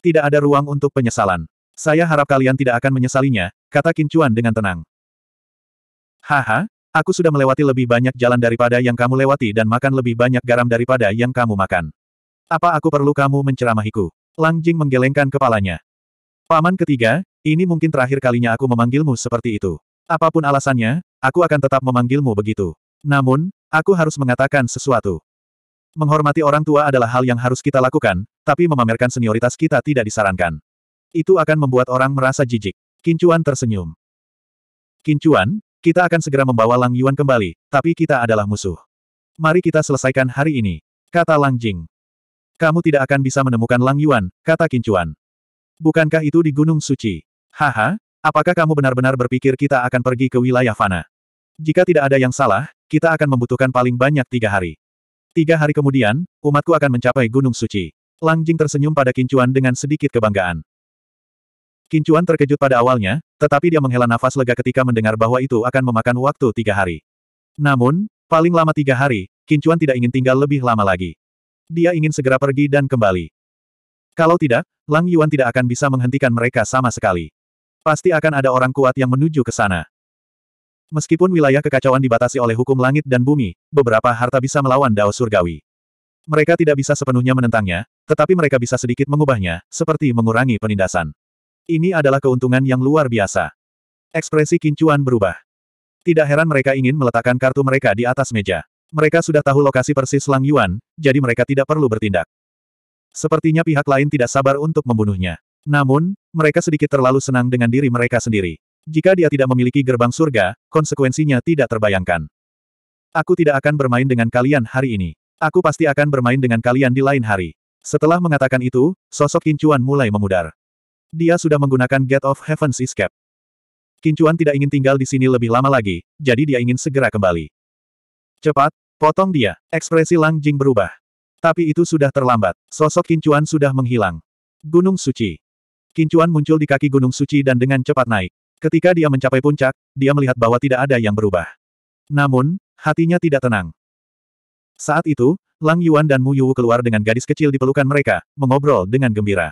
Tidak ada ruang untuk penyesalan. Saya harap kalian tidak akan menyesalinya, kata Qin Chuan dengan tenang. Haha, aku sudah melewati lebih banyak jalan daripada yang kamu lewati dan makan lebih banyak garam daripada yang kamu makan. Apa aku perlu kamu menceramahiku? Lang Jing menggelengkan kepalanya. Paman ketiga, ini mungkin terakhir kalinya aku memanggilmu seperti itu. Apapun alasannya, aku akan tetap memanggilmu begitu. Namun, aku harus mengatakan sesuatu. Menghormati orang tua adalah hal yang harus kita lakukan, tapi memamerkan senioritas kita tidak disarankan. Itu akan membuat orang merasa jijik. Kincuan tersenyum. Kincuan, kita akan segera membawa Lang Yuan kembali, tapi kita adalah musuh. Mari kita selesaikan hari ini, kata Lang Jing. Kamu tidak akan bisa menemukan Lang Yuan, kata Kincuan. Bukankah itu di Gunung Suci? Haha, apakah kamu benar-benar berpikir kita akan pergi ke wilayah Fana? Jika tidak ada yang salah, kita akan membutuhkan paling banyak tiga hari. Tiga hari kemudian, umatku akan mencapai Gunung Suci. Lang Jing tersenyum pada Kincuan dengan sedikit kebanggaan. Kincuan terkejut pada awalnya, tetapi dia menghela nafas lega ketika mendengar bahwa itu akan memakan waktu tiga hari. Namun, paling lama tiga hari, Kincuan tidak ingin tinggal lebih lama lagi. Dia ingin segera pergi dan kembali. Kalau tidak, Lang Yuan tidak akan bisa menghentikan mereka sama sekali. Pasti akan ada orang kuat yang menuju ke sana. Meskipun wilayah kekacauan dibatasi oleh hukum langit dan bumi, beberapa harta bisa melawan Dao Surgawi. Mereka tidak bisa sepenuhnya menentangnya, tetapi mereka bisa sedikit mengubahnya, seperti mengurangi penindasan. Ini adalah keuntungan yang luar biasa. Ekspresi Kincuan berubah. Tidak heran mereka ingin meletakkan kartu mereka di atas meja. Mereka sudah tahu lokasi persis Lang Yuan, jadi mereka tidak perlu bertindak. Sepertinya pihak lain tidak sabar untuk membunuhnya. Namun, mereka sedikit terlalu senang dengan diri mereka sendiri. Jika dia tidak memiliki gerbang surga, konsekuensinya tidak terbayangkan. Aku tidak akan bermain dengan kalian hari ini. Aku pasti akan bermain dengan kalian di lain hari. Setelah mengatakan itu, sosok Kincuan mulai memudar. Dia sudah menggunakan Get of Heaven's Escape. Kincuan tidak ingin tinggal di sini lebih lama lagi, jadi dia ingin segera kembali. Cepat, potong dia. Ekspresi Lang Jing berubah. Tapi itu sudah terlambat. Sosok Kincuan sudah menghilang. Gunung Suci. Kincuan muncul di kaki Gunung Suci dan dengan cepat naik. Ketika dia mencapai puncak, dia melihat bahwa tidak ada yang berubah. Namun, hatinya tidak tenang. Saat itu, Lang Yuan dan Mu Yu keluar dengan gadis kecil di pelukan mereka, mengobrol dengan gembira.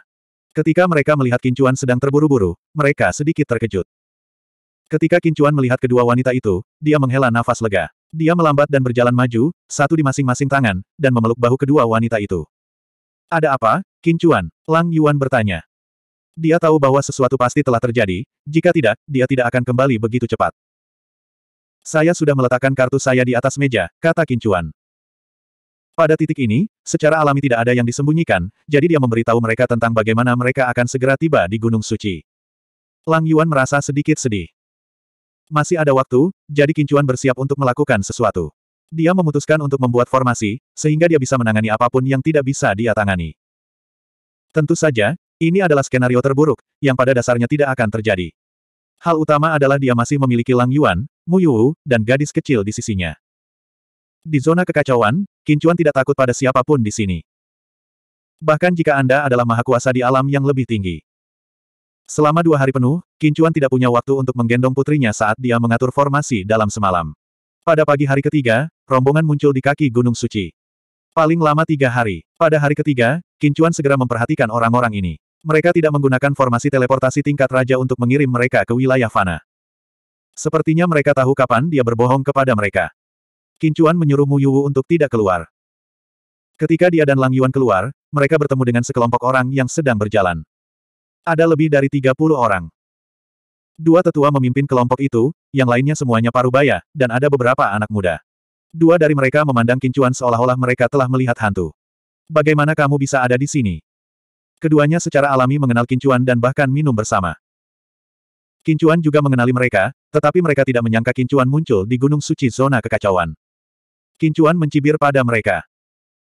Ketika mereka melihat Kincuan sedang terburu-buru, mereka sedikit terkejut. Ketika Kincuan melihat kedua wanita itu, dia menghela nafas lega. Dia melambat dan berjalan maju, satu di masing-masing tangan, dan memeluk bahu kedua wanita itu. Ada apa, Kincuan? Lang Yuan bertanya. Dia tahu bahwa sesuatu pasti telah terjadi, jika tidak, dia tidak akan kembali begitu cepat. Saya sudah meletakkan kartu saya di atas meja, kata Kincuan. Pada titik ini, secara alami tidak ada yang disembunyikan, jadi dia memberitahu mereka tentang bagaimana mereka akan segera tiba di Gunung Suci. Lang Yuan merasa sedikit sedih. Masih ada waktu, jadi Kincuan bersiap untuk melakukan sesuatu. Dia memutuskan untuk membuat formasi, sehingga dia bisa menangani apapun yang tidak bisa dia tangani. Tentu saja, ini adalah skenario terburuk, yang pada dasarnya tidak akan terjadi. Hal utama adalah dia masih memiliki Lang Yuan, Mu Yu, dan gadis kecil di sisinya. Di zona kekacauan, Kincuan tidak takut pada siapapun di sini. Bahkan jika Anda adalah maha kuasa di alam yang lebih tinggi. Selama dua hari penuh, Kincuan tidak punya waktu untuk menggendong putrinya saat dia mengatur formasi dalam semalam. Pada pagi hari ketiga, rombongan muncul di kaki Gunung Suci. Paling lama tiga hari. Pada hari ketiga, Kincuan segera memperhatikan orang-orang ini. Mereka tidak menggunakan formasi teleportasi tingkat raja untuk mengirim mereka ke wilayah Fana. Sepertinya mereka tahu kapan dia berbohong kepada mereka. Kincuan menyuruh Mu Yuwu untuk tidak keluar. Ketika dia dan Lang Yuan keluar, mereka bertemu dengan sekelompok orang yang sedang berjalan. Ada lebih dari 30 orang. Dua tetua memimpin kelompok itu, yang lainnya semuanya parubaya, dan ada beberapa anak muda. Dua dari mereka memandang Kincuan seolah-olah mereka telah melihat hantu. Bagaimana kamu bisa ada di sini? Keduanya secara alami mengenal Kincuan dan bahkan minum bersama. Kincuan juga mengenali mereka, tetapi mereka tidak menyangka Kincuan muncul di Gunung Suci Zona Kekacauan. Kincuan mencibir pada mereka.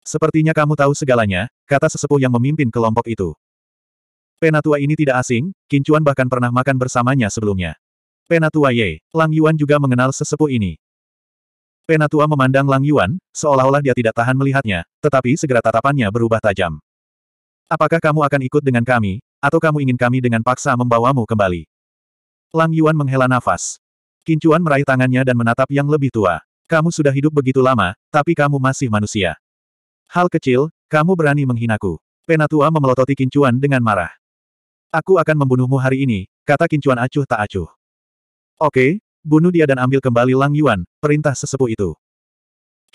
Sepertinya kamu tahu segalanya, kata sesepuh yang memimpin kelompok itu. Penatua ini tidak asing, Kincuan bahkan pernah makan bersamanya sebelumnya. Penatua Ye, Lang Yuan juga mengenal sesepuh ini. Penatua memandang Lang Yuan, seolah-olah dia tidak tahan melihatnya, tetapi segera tatapannya berubah tajam. Apakah kamu akan ikut dengan kami, atau kamu ingin kami dengan paksa membawamu kembali? Lang Yuan menghela nafas. Kincuan meraih tangannya dan menatap yang lebih tua. Kamu sudah hidup begitu lama, tapi kamu masih manusia. Hal kecil, kamu berani menghinaku. Penatua memelototi Kincuan dengan marah. Aku akan membunuhmu hari ini, kata Kincuan acuh tak acuh. Oke, bunuh dia dan ambil kembali Lang Yuan, perintah sesepuh itu.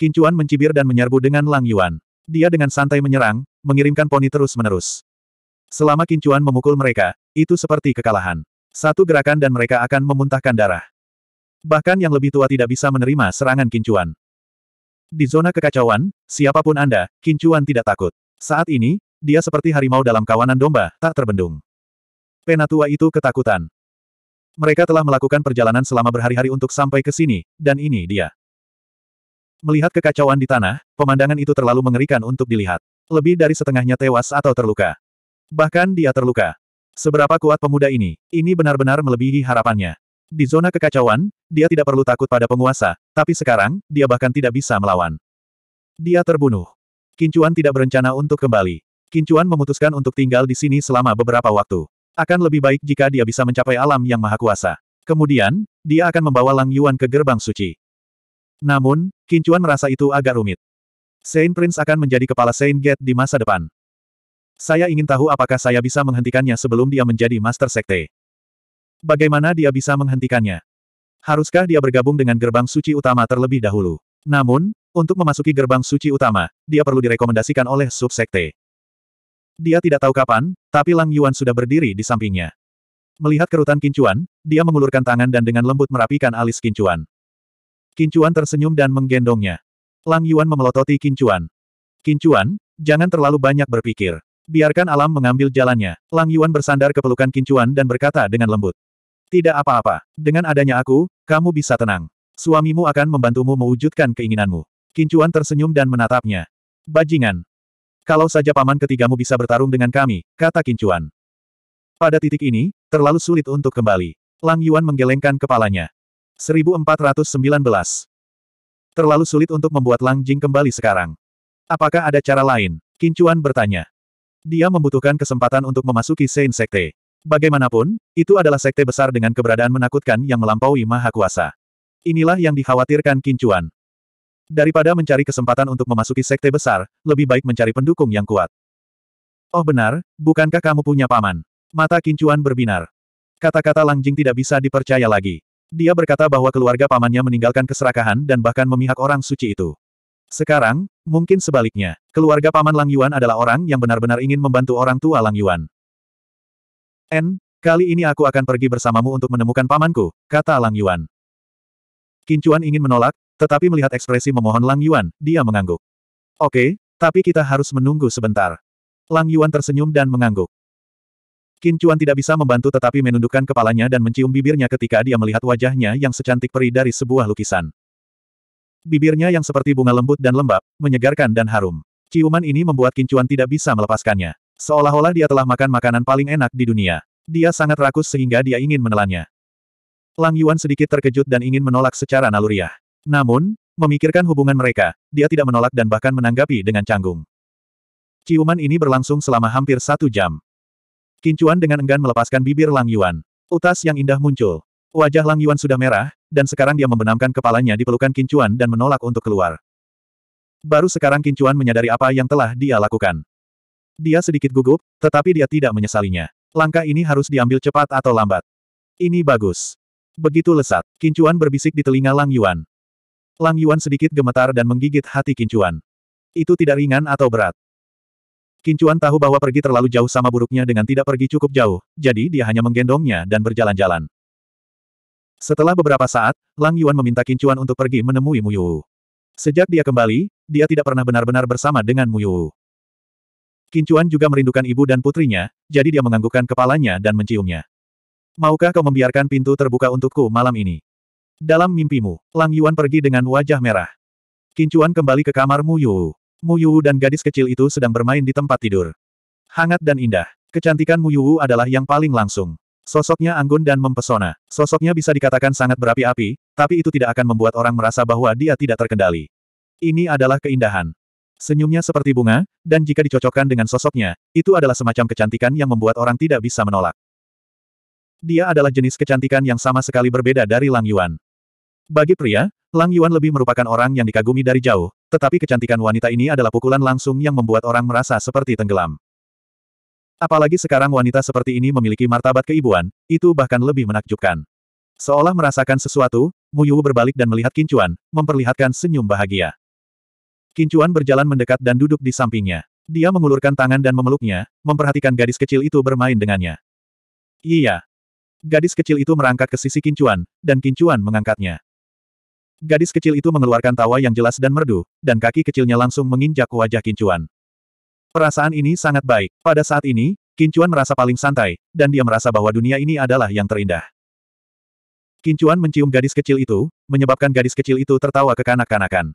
Kincuan mencibir dan menyerbu dengan Lang Yuan. Dia dengan santai menyerang, mengirimkan poni terus-menerus. Selama Kincuan memukul mereka, itu seperti kekalahan. Satu gerakan dan mereka akan memuntahkan darah. Bahkan yang lebih tua tidak bisa menerima serangan kincuan. Di zona kekacauan, siapapun Anda, kincuan tidak takut. Saat ini, dia seperti harimau dalam kawanan domba, tak terbendung. Penatua itu ketakutan. Mereka telah melakukan perjalanan selama berhari-hari untuk sampai ke sini, dan ini dia. Melihat kekacauan di tanah, pemandangan itu terlalu mengerikan untuk dilihat. Lebih dari setengahnya tewas atau terluka. Bahkan dia terluka. Seberapa kuat pemuda ini, ini benar-benar melebihi harapannya. Di zona kekacauan, dia tidak perlu takut pada penguasa, tapi sekarang, dia bahkan tidak bisa melawan. Dia terbunuh. Kincuan tidak berencana untuk kembali. Kincuan memutuskan untuk tinggal di sini selama beberapa waktu. Akan lebih baik jika dia bisa mencapai alam yang maha kuasa. Kemudian, dia akan membawa Lang Yuan ke gerbang suci. Namun, Kincuan merasa itu agak rumit. Saint Prince akan menjadi kepala Saint Gate di masa depan. Saya ingin tahu apakah saya bisa menghentikannya sebelum dia menjadi Master Sekte. Bagaimana dia bisa menghentikannya? Haruskah dia bergabung dengan gerbang suci utama terlebih dahulu? Namun, untuk memasuki gerbang suci utama, dia perlu direkomendasikan oleh subsekte. Dia tidak tahu kapan, tapi Lang Yuan sudah berdiri di sampingnya. Melihat kerutan kincuan, dia mengulurkan tangan dan dengan lembut merapikan alis kincuan. Kincuan tersenyum dan menggendongnya. Lang Yuan memelototi kincuan. Kincuan, jangan terlalu banyak berpikir. Biarkan alam mengambil jalannya. Lang Yuan bersandar ke pelukan kincuan dan berkata dengan lembut. Tidak apa-apa. Dengan adanya aku, kamu bisa tenang. Suamimu akan membantumu mewujudkan keinginanmu. Kincuan tersenyum dan menatapnya. Bajingan. Kalau saja paman ketigamu bisa bertarung dengan kami, kata Kincuan. Pada titik ini, terlalu sulit untuk kembali. Lang Yuan menggelengkan kepalanya. 1419. Terlalu sulit untuk membuat Lang Jing kembali sekarang. Apakah ada cara lain? Kincuan bertanya. Dia membutuhkan kesempatan untuk memasuki Saint Sekte. Bagaimanapun, itu adalah sekte besar dengan keberadaan menakutkan yang melampaui maha kuasa. Inilah yang dikhawatirkan Kincuan. Daripada mencari kesempatan untuk memasuki sekte besar, lebih baik mencari pendukung yang kuat. Oh benar, bukankah kamu punya paman? Mata Kincuan berbinar. Kata-kata Langjing tidak bisa dipercaya lagi. Dia berkata bahwa keluarga pamannya meninggalkan keserakahan dan bahkan memihak orang suci itu. Sekarang, mungkin sebaliknya, keluarga paman Lang Yuan adalah orang yang benar-benar ingin membantu orang tua Lang Yuan. N, kali ini aku akan pergi bersamamu untuk menemukan pamanku, kata Lang Yuan. Kincuan ingin menolak, tetapi melihat ekspresi memohon Lang Yuan, dia mengangguk. Oke, tapi kita harus menunggu sebentar. Lang Yuan tersenyum dan mengangguk. Kincuan tidak bisa membantu tetapi menundukkan kepalanya dan mencium bibirnya ketika dia melihat wajahnya yang secantik peri dari sebuah lukisan. Bibirnya yang seperti bunga lembut dan lembab, menyegarkan dan harum. Ciuman ini membuat Kincuan tidak bisa melepaskannya. Seolah-olah dia telah makan makanan paling enak di dunia. Dia sangat rakus sehingga dia ingin menelannya. Lang Yuan sedikit terkejut dan ingin menolak secara naluriah. Namun, memikirkan hubungan mereka, dia tidak menolak dan bahkan menanggapi dengan canggung. Ciuman ini berlangsung selama hampir satu jam. Kincuan dengan enggan melepaskan bibir Lang Yuan. Utas yang indah muncul. Wajah Lang Yuan sudah merah, dan sekarang dia membenamkan kepalanya di pelukan Kincuan dan menolak untuk keluar. Baru sekarang Kincuan menyadari apa yang telah dia lakukan. Dia sedikit gugup, tetapi dia tidak menyesalinya. Langkah ini harus diambil cepat atau lambat. Ini bagus. Begitu lesat, Kincuan berbisik di telinga Lang Yuan. Lang Yuan sedikit gemetar dan menggigit hati Kincuan. Itu tidak ringan atau berat. Kincuan tahu bahwa pergi terlalu jauh sama buruknya dengan tidak pergi cukup jauh, jadi dia hanya menggendongnya dan berjalan-jalan. Setelah beberapa saat, Lang Yuan meminta Kincuan untuk pergi menemui Mu Yu. Sejak dia kembali, dia tidak pernah benar-benar bersama dengan Mu Yu. Kincuan juga merindukan ibu dan putrinya, jadi dia menganggukkan kepalanya dan menciumnya. Maukah kau membiarkan pintu terbuka untukku malam ini? Dalam mimpimu, Lang Yuan pergi dengan wajah merah. Kincuan kembali ke kamar Mu Yu. Mu Yu dan gadis kecil itu sedang bermain di tempat tidur. Hangat dan indah. Kecantikan Mu Yu adalah yang paling langsung. Sosoknya anggun dan mempesona. Sosoknya bisa dikatakan sangat berapi-api, tapi itu tidak akan membuat orang merasa bahwa dia tidak terkendali. Ini adalah keindahan. Senyumnya seperti bunga, dan jika dicocokkan dengan sosoknya, itu adalah semacam kecantikan yang membuat orang tidak bisa menolak. Dia adalah jenis kecantikan yang sama sekali berbeda dari Lang Yuan. Bagi pria, Lang Yuan lebih merupakan orang yang dikagumi dari jauh, tetapi kecantikan wanita ini adalah pukulan langsung yang membuat orang merasa seperti tenggelam. Apalagi sekarang wanita seperti ini memiliki martabat keibuan, itu bahkan lebih menakjubkan. Seolah merasakan sesuatu, Mu Muyu berbalik dan melihat Kincuan, memperlihatkan senyum bahagia. Kincuan berjalan mendekat dan duduk di sampingnya. Dia mengulurkan tangan dan memeluknya, memperhatikan gadis kecil itu bermain dengannya. Iya. Gadis kecil itu merangkak ke sisi Kincuan, dan Kincuan mengangkatnya. Gadis kecil itu mengeluarkan tawa yang jelas dan merdu, dan kaki kecilnya langsung menginjak wajah Kincuan. Perasaan ini sangat baik. Pada saat ini, Kincuan merasa paling santai, dan dia merasa bahwa dunia ini adalah yang terindah. Kincuan mencium gadis kecil itu, menyebabkan gadis kecil itu tertawa kekanak-kanakan.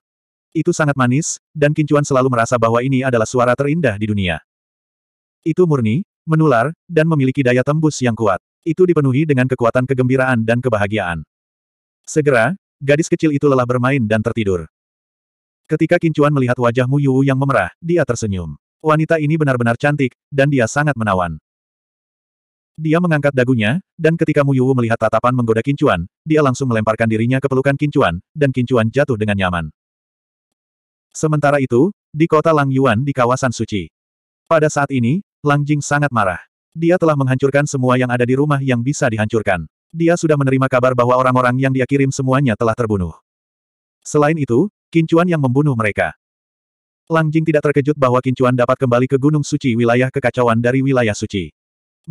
Itu sangat manis, dan Kincuan selalu merasa bahwa ini adalah suara terindah di dunia. Itu murni, menular, dan memiliki daya tembus yang kuat. Itu dipenuhi dengan kekuatan kegembiraan dan kebahagiaan. Segera, gadis kecil itu lelah bermain dan tertidur. Ketika Kincuan melihat wajah Mu Yu yang memerah, dia tersenyum. Wanita ini benar-benar cantik, dan dia sangat menawan. Dia mengangkat dagunya, dan ketika Mu Yu melihat tatapan menggoda Kincuan, dia langsung melemparkan dirinya ke pelukan Kincuan, dan Kincuan jatuh dengan nyaman. Sementara itu, di kota Lang Yuan di kawasan suci. Pada saat ini, Lang Jing sangat marah. Dia telah menghancurkan semua yang ada di rumah yang bisa dihancurkan. Dia sudah menerima kabar bahwa orang-orang yang dia kirim semuanya telah terbunuh. Selain itu, Kincuan yang membunuh mereka. Lang Jing tidak terkejut bahwa Kincuan dapat kembali ke Gunung Suci wilayah kekacauan dari wilayah suci.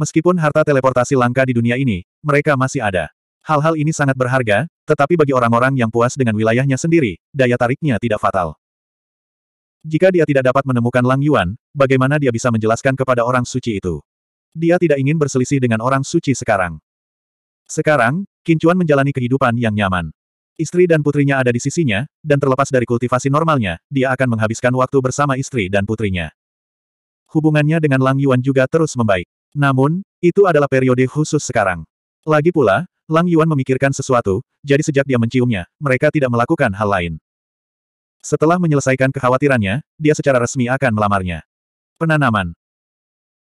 Meskipun harta teleportasi langka di dunia ini, mereka masih ada. Hal-hal ini sangat berharga, tetapi bagi orang-orang yang puas dengan wilayahnya sendiri, daya tariknya tidak fatal. Jika dia tidak dapat menemukan Lang Yuan, bagaimana dia bisa menjelaskan kepada orang suci itu? Dia tidak ingin berselisih dengan orang suci sekarang. Sekarang, Kincuan menjalani kehidupan yang nyaman. Istri dan putrinya ada di sisinya, dan terlepas dari kultivasi normalnya, dia akan menghabiskan waktu bersama istri dan putrinya. Hubungannya dengan Lang Yuan juga terus membaik. Namun, itu adalah periode khusus sekarang. Lagi pula, Lang Yuan memikirkan sesuatu, jadi sejak dia menciumnya, mereka tidak melakukan hal lain. Setelah menyelesaikan kekhawatirannya, dia secara resmi akan melamarnya. Penanaman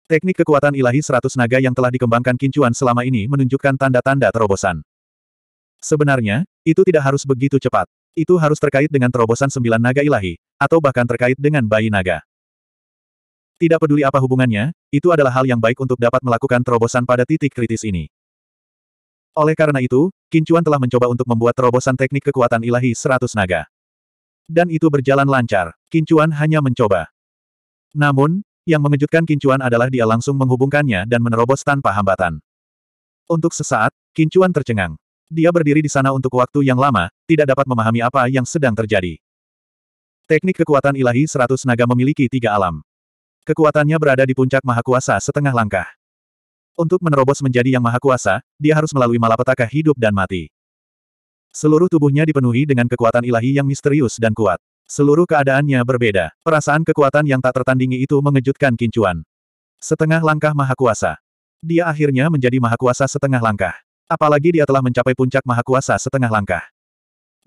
Teknik kekuatan ilahi seratus naga yang telah dikembangkan Kincuan selama ini menunjukkan tanda-tanda terobosan. Sebenarnya, itu tidak harus begitu cepat. Itu harus terkait dengan terobosan sembilan naga ilahi, atau bahkan terkait dengan bayi naga. Tidak peduli apa hubungannya, itu adalah hal yang baik untuk dapat melakukan terobosan pada titik kritis ini. Oleh karena itu, Kincuan telah mencoba untuk membuat terobosan teknik kekuatan ilahi seratus naga dan itu berjalan lancar. Kincuan hanya mencoba. Namun, yang mengejutkan Kincuan adalah dia langsung menghubungkannya dan menerobos tanpa hambatan. Untuk sesaat, Kincuan tercengang. Dia berdiri di sana untuk waktu yang lama, tidak dapat memahami apa yang sedang terjadi. Teknik kekuatan ilahi seratus naga memiliki tiga alam. Kekuatannya berada di puncak mahakuasa setengah langkah. Untuk menerobos menjadi yang maha kuasa, dia harus melalui malapetaka hidup dan mati. Seluruh tubuhnya dipenuhi dengan kekuatan ilahi yang misterius dan kuat. Seluruh keadaannya berbeda. Perasaan kekuatan yang tak tertandingi itu mengejutkan Kincuan. Setengah langkah maha kuasa. Dia akhirnya menjadi maha kuasa setengah langkah. Apalagi dia telah mencapai puncak maha kuasa setengah langkah.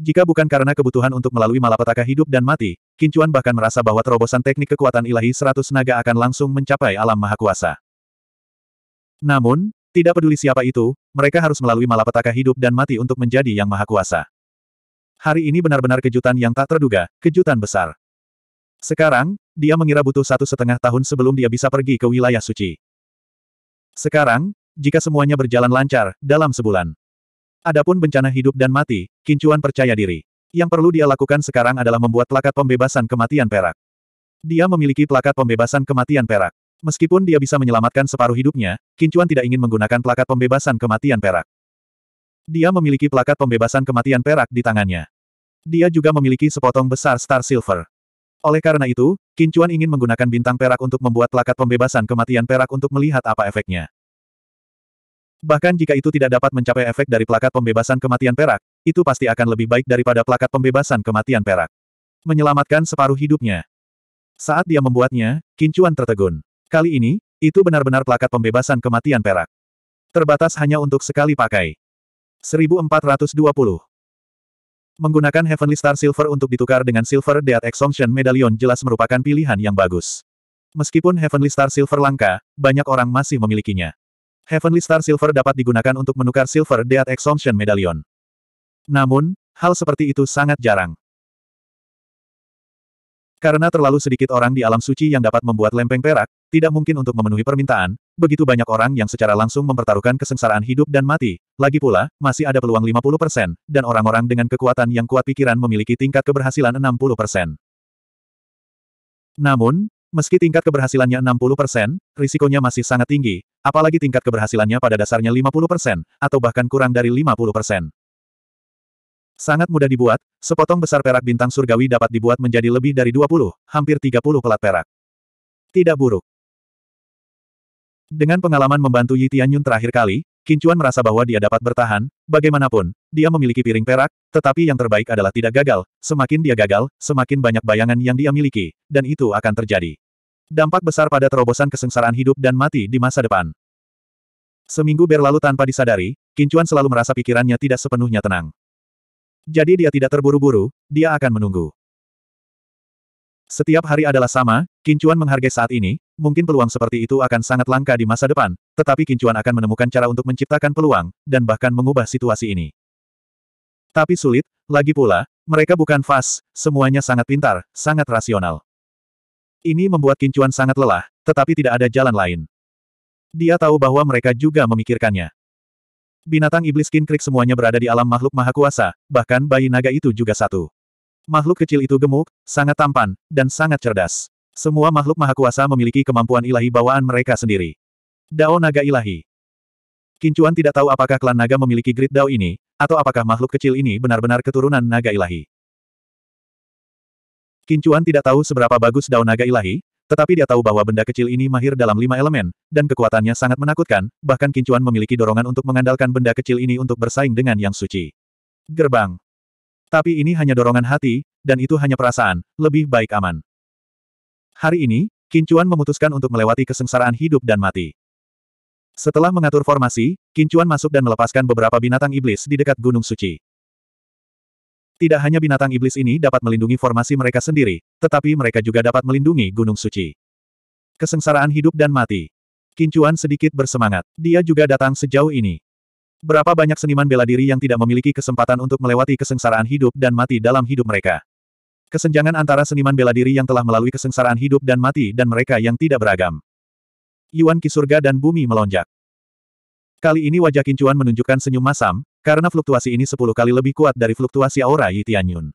Jika bukan karena kebutuhan untuk melalui malapetaka hidup dan mati, Kincuan bahkan merasa bahwa terobosan teknik kekuatan ilahi seratus naga akan langsung mencapai alam maha kuasa. Namun, tidak peduli siapa itu, mereka harus melalui malapetaka hidup dan mati untuk menjadi yang maha kuasa. Hari ini benar-benar kejutan yang tak terduga, kejutan besar. Sekarang, dia mengira butuh satu setengah tahun sebelum dia bisa pergi ke wilayah suci. Sekarang, jika semuanya berjalan lancar, dalam sebulan. Adapun bencana hidup dan mati, Kincuan percaya diri. Yang perlu dia lakukan sekarang adalah membuat plakat pembebasan kematian perak. Dia memiliki plakat pembebasan kematian perak. Meskipun dia bisa menyelamatkan separuh hidupnya, Kincuan tidak ingin menggunakan plakat pembebasan kematian perak. Dia memiliki plakat pembebasan kematian perak di tangannya. Dia juga memiliki sepotong besar Star Silver. Oleh karena itu, Kincuan ingin menggunakan bintang perak untuk membuat plakat pembebasan kematian perak untuk melihat apa efeknya. Bahkan jika itu tidak dapat mencapai efek dari plakat pembebasan kematian perak, itu pasti akan lebih baik daripada plakat pembebasan kematian perak. Menyelamatkan separuh hidupnya. Saat dia membuatnya, Kincuan tertegun. Kali ini, itu benar-benar plakat pembebasan kematian perak. Terbatas hanya untuk sekali pakai. 1420. Menggunakan Heavenly Star Silver untuk ditukar dengan Silver Death Exemption Medallion jelas merupakan pilihan yang bagus. Meskipun Heavenly Star Silver langka, banyak orang masih memilikinya. Heavenly Star Silver dapat digunakan untuk menukar Silver Death Exemption Medallion. Namun, hal seperti itu sangat jarang. Karena terlalu sedikit orang di alam suci yang dapat membuat lempeng perak, tidak mungkin untuk memenuhi permintaan, begitu banyak orang yang secara langsung mempertaruhkan kesengsaraan hidup dan mati, lagi pula, masih ada peluang 50%, dan orang-orang dengan kekuatan yang kuat pikiran memiliki tingkat keberhasilan 60%. Namun, meski tingkat keberhasilannya 60%, risikonya masih sangat tinggi, apalagi tingkat keberhasilannya pada dasarnya 50%, atau bahkan kurang dari 50%. Sangat mudah dibuat, sepotong besar perak bintang surgawi dapat dibuat menjadi lebih dari 20, hampir 30 pelat perak. Tidak buruk. Dengan pengalaman membantu Yi Tianyun terakhir kali, Kincuan merasa bahwa dia dapat bertahan, bagaimanapun, dia memiliki piring perak, tetapi yang terbaik adalah tidak gagal, semakin dia gagal, semakin banyak bayangan yang dia miliki, dan itu akan terjadi. Dampak besar pada terobosan kesengsaraan hidup dan mati di masa depan. Seminggu berlalu tanpa disadari, Kincuan selalu merasa pikirannya tidak sepenuhnya tenang. Jadi dia tidak terburu-buru, dia akan menunggu. Setiap hari adalah sama, Kincuan menghargai saat ini, mungkin peluang seperti itu akan sangat langka di masa depan, tetapi Kincuan akan menemukan cara untuk menciptakan peluang, dan bahkan mengubah situasi ini. Tapi sulit, lagi pula, mereka bukan fas, semuanya sangat pintar, sangat rasional. Ini membuat Kincuan sangat lelah, tetapi tidak ada jalan lain. Dia tahu bahwa mereka juga memikirkannya. Binatang iblis Kinkrik semuanya berada di alam makhluk maha kuasa, bahkan bayi naga itu juga satu. Makhluk kecil itu gemuk, sangat tampan, dan sangat cerdas. Semua makhluk maha kuasa memiliki kemampuan ilahi bawaan mereka sendiri. Dao Naga Ilahi Kincuan tidak tahu apakah klan naga memiliki grid Dao ini, atau apakah makhluk kecil ini benar-benar keturunan naga ilahi. Kincuan tidak tahu seberapa bagus Dao Naga Ilahi, tetapi dia tahu bahwa benda kecil ini mahir dalam lima elemen, dan kekuatannya sangat menakutkan, bahkan Kincuan memiliki dorongan untuk mengandalkan benda kecil ini untuk bersaing dengan yang suci. Gerbang tapi ini hanya dorongan hati, dan itu hanya perasaan, lebih baik aman. Hari ini, Kincuan memutuskan untuk melewati kesengsaraan hidup dan mati. Setelah mengatur formasi, Kincuan masuk dan melepaskan beberapa binatang iblis di dekat Gunung Suci. Tidak hanya binatang iblis ini dapat melindungi formasi mereka sendiri, tetapi mereka juga dapat melindungi Gunung Suci. Kesengsaraan hidup dan mati. Kincuan sedikit bersemangat. Dia juga datang sejauh ini. Berapa banyak seniman bela diri yang tidak memiliki kesempatan untuk melewati kesengsaraan hidup dan mati dalam hidup mereka. Kesenjangan antara seniman bela diri yang telah melalui kesengsaraan hidup dan mati dan mereka yang tidak beragam. Yuan Kisurga dan bumi melonjak. Kali ini wajah Kincuan menunjukkan senyum masam, karena fluktuasi ini sepuluh kali lebih kuat dari fluktuasi aura Yi Tianyun.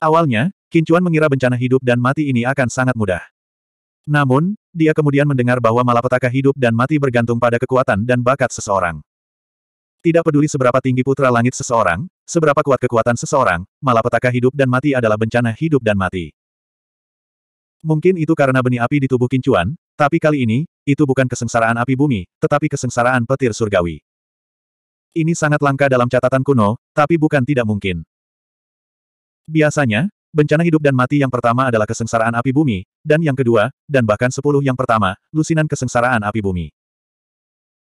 Awalnya, Kincuan mengira bencana hidup dan mati ini akan sangat mudah. Namun, dia kemudian mendengar bahwa malapetaka hidup dan mati bergantung pada kekuatan dan bakat seseorang. Tidak peduli seberapa tinggi putra langit seseorang, seberapa kuat kekuatan seseorang, malah malapetaka hidup dan mati adalah bencana hidup dan mati. Mungkin itu karena benih api di tubuh Kincuan, tapi kali ini, itu bukan kesengsaraan api bumi, tetapi kesengsaraan petir surgawi. Ini sangat langka dalam catatan kuno, tapi bukan tidak mungkin. Biasanya, bencana hidup dan mati yang pertama adalah kesengsaraan api bumi, dan yang kedua, dan bahkan sepuluh yang pertama, lusinan kesengsaraan api bumi.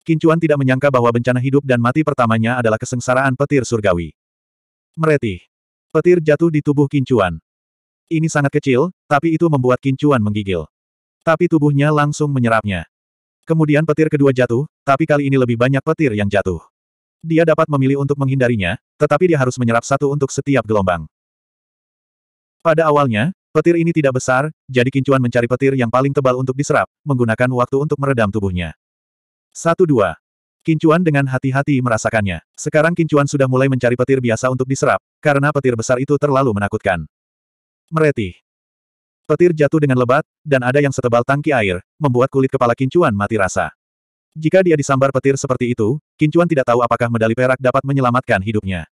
Kincuan tidak menyangka bahwa bencana hidup dan mati pertamanya adalah kesengsaraan petir surgawi. Meretih. Petir jatuh di tubuh Kincuan. Ini sangat kecil, tapi itu membuat Kincuan menggigil. Tapi tubuhnya langsung menyerapnya. Kemudian petir kedua jatuh, tapi kali ini lebih banyak petir yang jatuh. Dia dapat memilih untuk menghindarinya, tetapi dia harus menyerap satu untuk setiap gelombang. Pada awalnya, petir ini tidak besar, jadi Kincuan mencari petir yang paling tebal untuk diserap, menggunakan waktu untuk meredam tubuhnya. Satu dua. Kincuan dengan hati-hati merasakannya. Sekarang Kincuan sudah mulai mencari petir biasa untuk diserap, karena petir besar itu terlalu menakutkan. Meretih. Petir jatuh dengan lebat, dan ada yang setebal tangki air, membuat kulit kepala Kincuan mati rasa. Jika dia disambar petir seperti itu, Kincuan tidak tahu apakah medali perak dapat menyelamatkan hidupnya.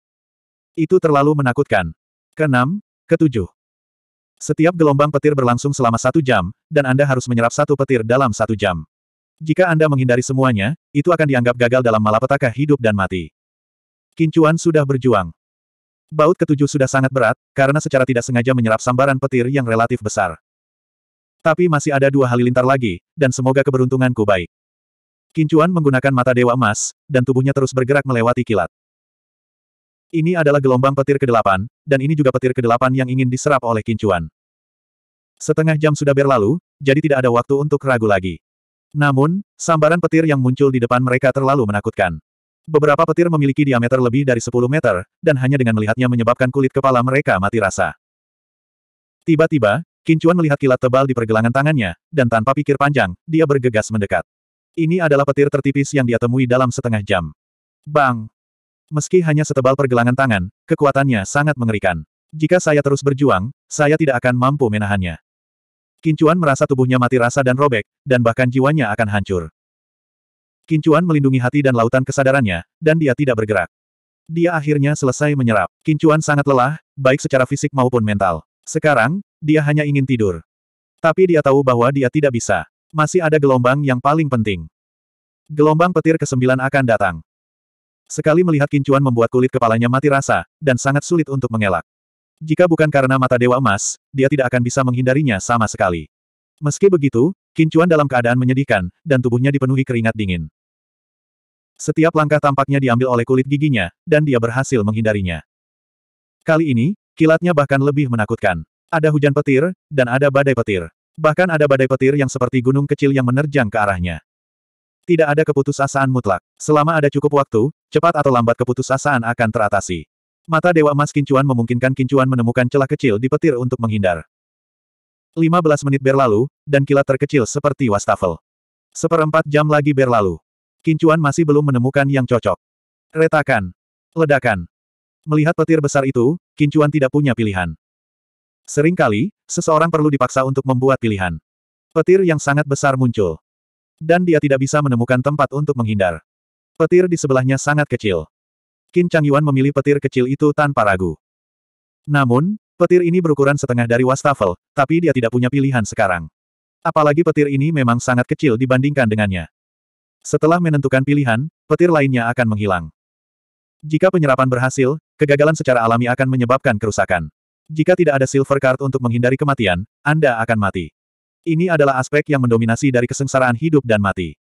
Itu terlalu menakutkan. Kenam, ketujuh. Setiap gelombang petir berlangsung selama satu jam, dan Anda harus menyerap satu petir dalam satu jam. Jika Anda menghindari semuanya, itu akan dianggap gagal dalam malapetaka hidup dan mati. Kincuan sudah berjuang. Baut ketujuh sudah sangat berat, karena secara tidak sengaja menyerap sambaran petir yang relatif besar. Tapi masih ada dua halilintar lagi, dan semoga keberuntunganku baik. Kincuan menggunakan mata dewa emas, dan tubuhnya terus bergerak melewati kilat. Ini adalah gelombang petir ke-8, dan ini juga petir ke-8 yang ingin diserap oleh Kincuan. Setengah jam sudah berlalu, jadi tidak ada waktu untuk ragu lagi. Namun, sambaran petir yang muncul di depan mereka terlalu menakutkan. Beberapa petir memiliki diameter lebih dari 10 meter, dan hanya dengan melihatnya menyebabkan kulit kepala mereka mati rasa. Tiba-tiba, Kincuan melihat kilat tebal di pergelangan tangannya, dan tanpa pikir panjang, dia bergegas mendekat. Ini adalah petir tertipis yang dia temui dalam setengah jam. Bang! Meski hanya setebal pergelangan tangan, kekuatannya sangat mengerikan. Jika saya terus berjuang, saya tidak akan mampu menahannya. Kincuan merasa tubuhnya mati rasa dan robek, dan bahkan jiwanya akan hancur. Kincuan melindungi hati dan lautan kesadarannya, dan dia tidak bergerak. Dia akhirnya selesai menyerap. Kincuan sangat lelah, baik secara fisik maupun mental. Sekarang, dia hanya ingin tidur. Tapi dia tahu bahwa dia tidak bisa. Masih ada gelombang yang paling penting. Gelombang petir ke-9 akan datang. Sekali melihat Kincuan membuat kulit kepalanya mati rasa, dan sangat sulit untuk mengelak. Jika bukan karena mata Dewa Emas, dia tidak akan bisa menghindarinya sama sekali. Meski begitu, Kincuan dalam keadaan menyedihkan, dan tubuhnya dipenuhi keringat dingin. Setiap langkah tampaknya diambil oleh kulit giginya, dan dia berhasil menghindarinya. Kali ini, kilatnya bahkan lebih menakutkan. Ada hujan petir, dan ada badai petir. Bahkan ada badai petir yang seperti gunung kecil yang menerjang ke arahnya. Tidak ada keputusasaan mutlak. Selama ada cukup waktu, cepat atau lambat keputusasaan akan teratasi. Mata Dewa Emas Kincuan memungkinkan Kincuan menemukan celah kecil di petir untuk menghindar. 15 menit berlalu, dan kilat terkecil seperti wastafel. Seperempat jam lagi berlalu. Kincuan masih belum menemukan yang cocok. Retakan. Ledakan. Melihat petir besar itu, Kincuan tidak punya pilihan. Seringkali, seseorang perlu dipaksa untuk membuat pilihan. Petir yang sangat besar muncul. Dan dia tidak bisa menemukan tempat untuk menghindar. Petir di sebelahnya sangat kecil. Qin Chang Yuan memilih petir kecil itu tanpa ragu. Namun, petir ini berukuran setengah dari wastafel, tapi dia tidak punya pilihan sekarang. Apalagi petir ini memang sangat kecil dibandingkan dengannya. Setelah menentukan pilihan, petir lainnya akan menghilang. Jika penyerapan berhasil, kegagalan secara alami akan menyebabkan kerusakan. Jika tidak ada silver card untuk menghindari kematian, Anda akan mati. Ini adalah aspek yang mendominasi dari kesengsaraan hidup dan mati.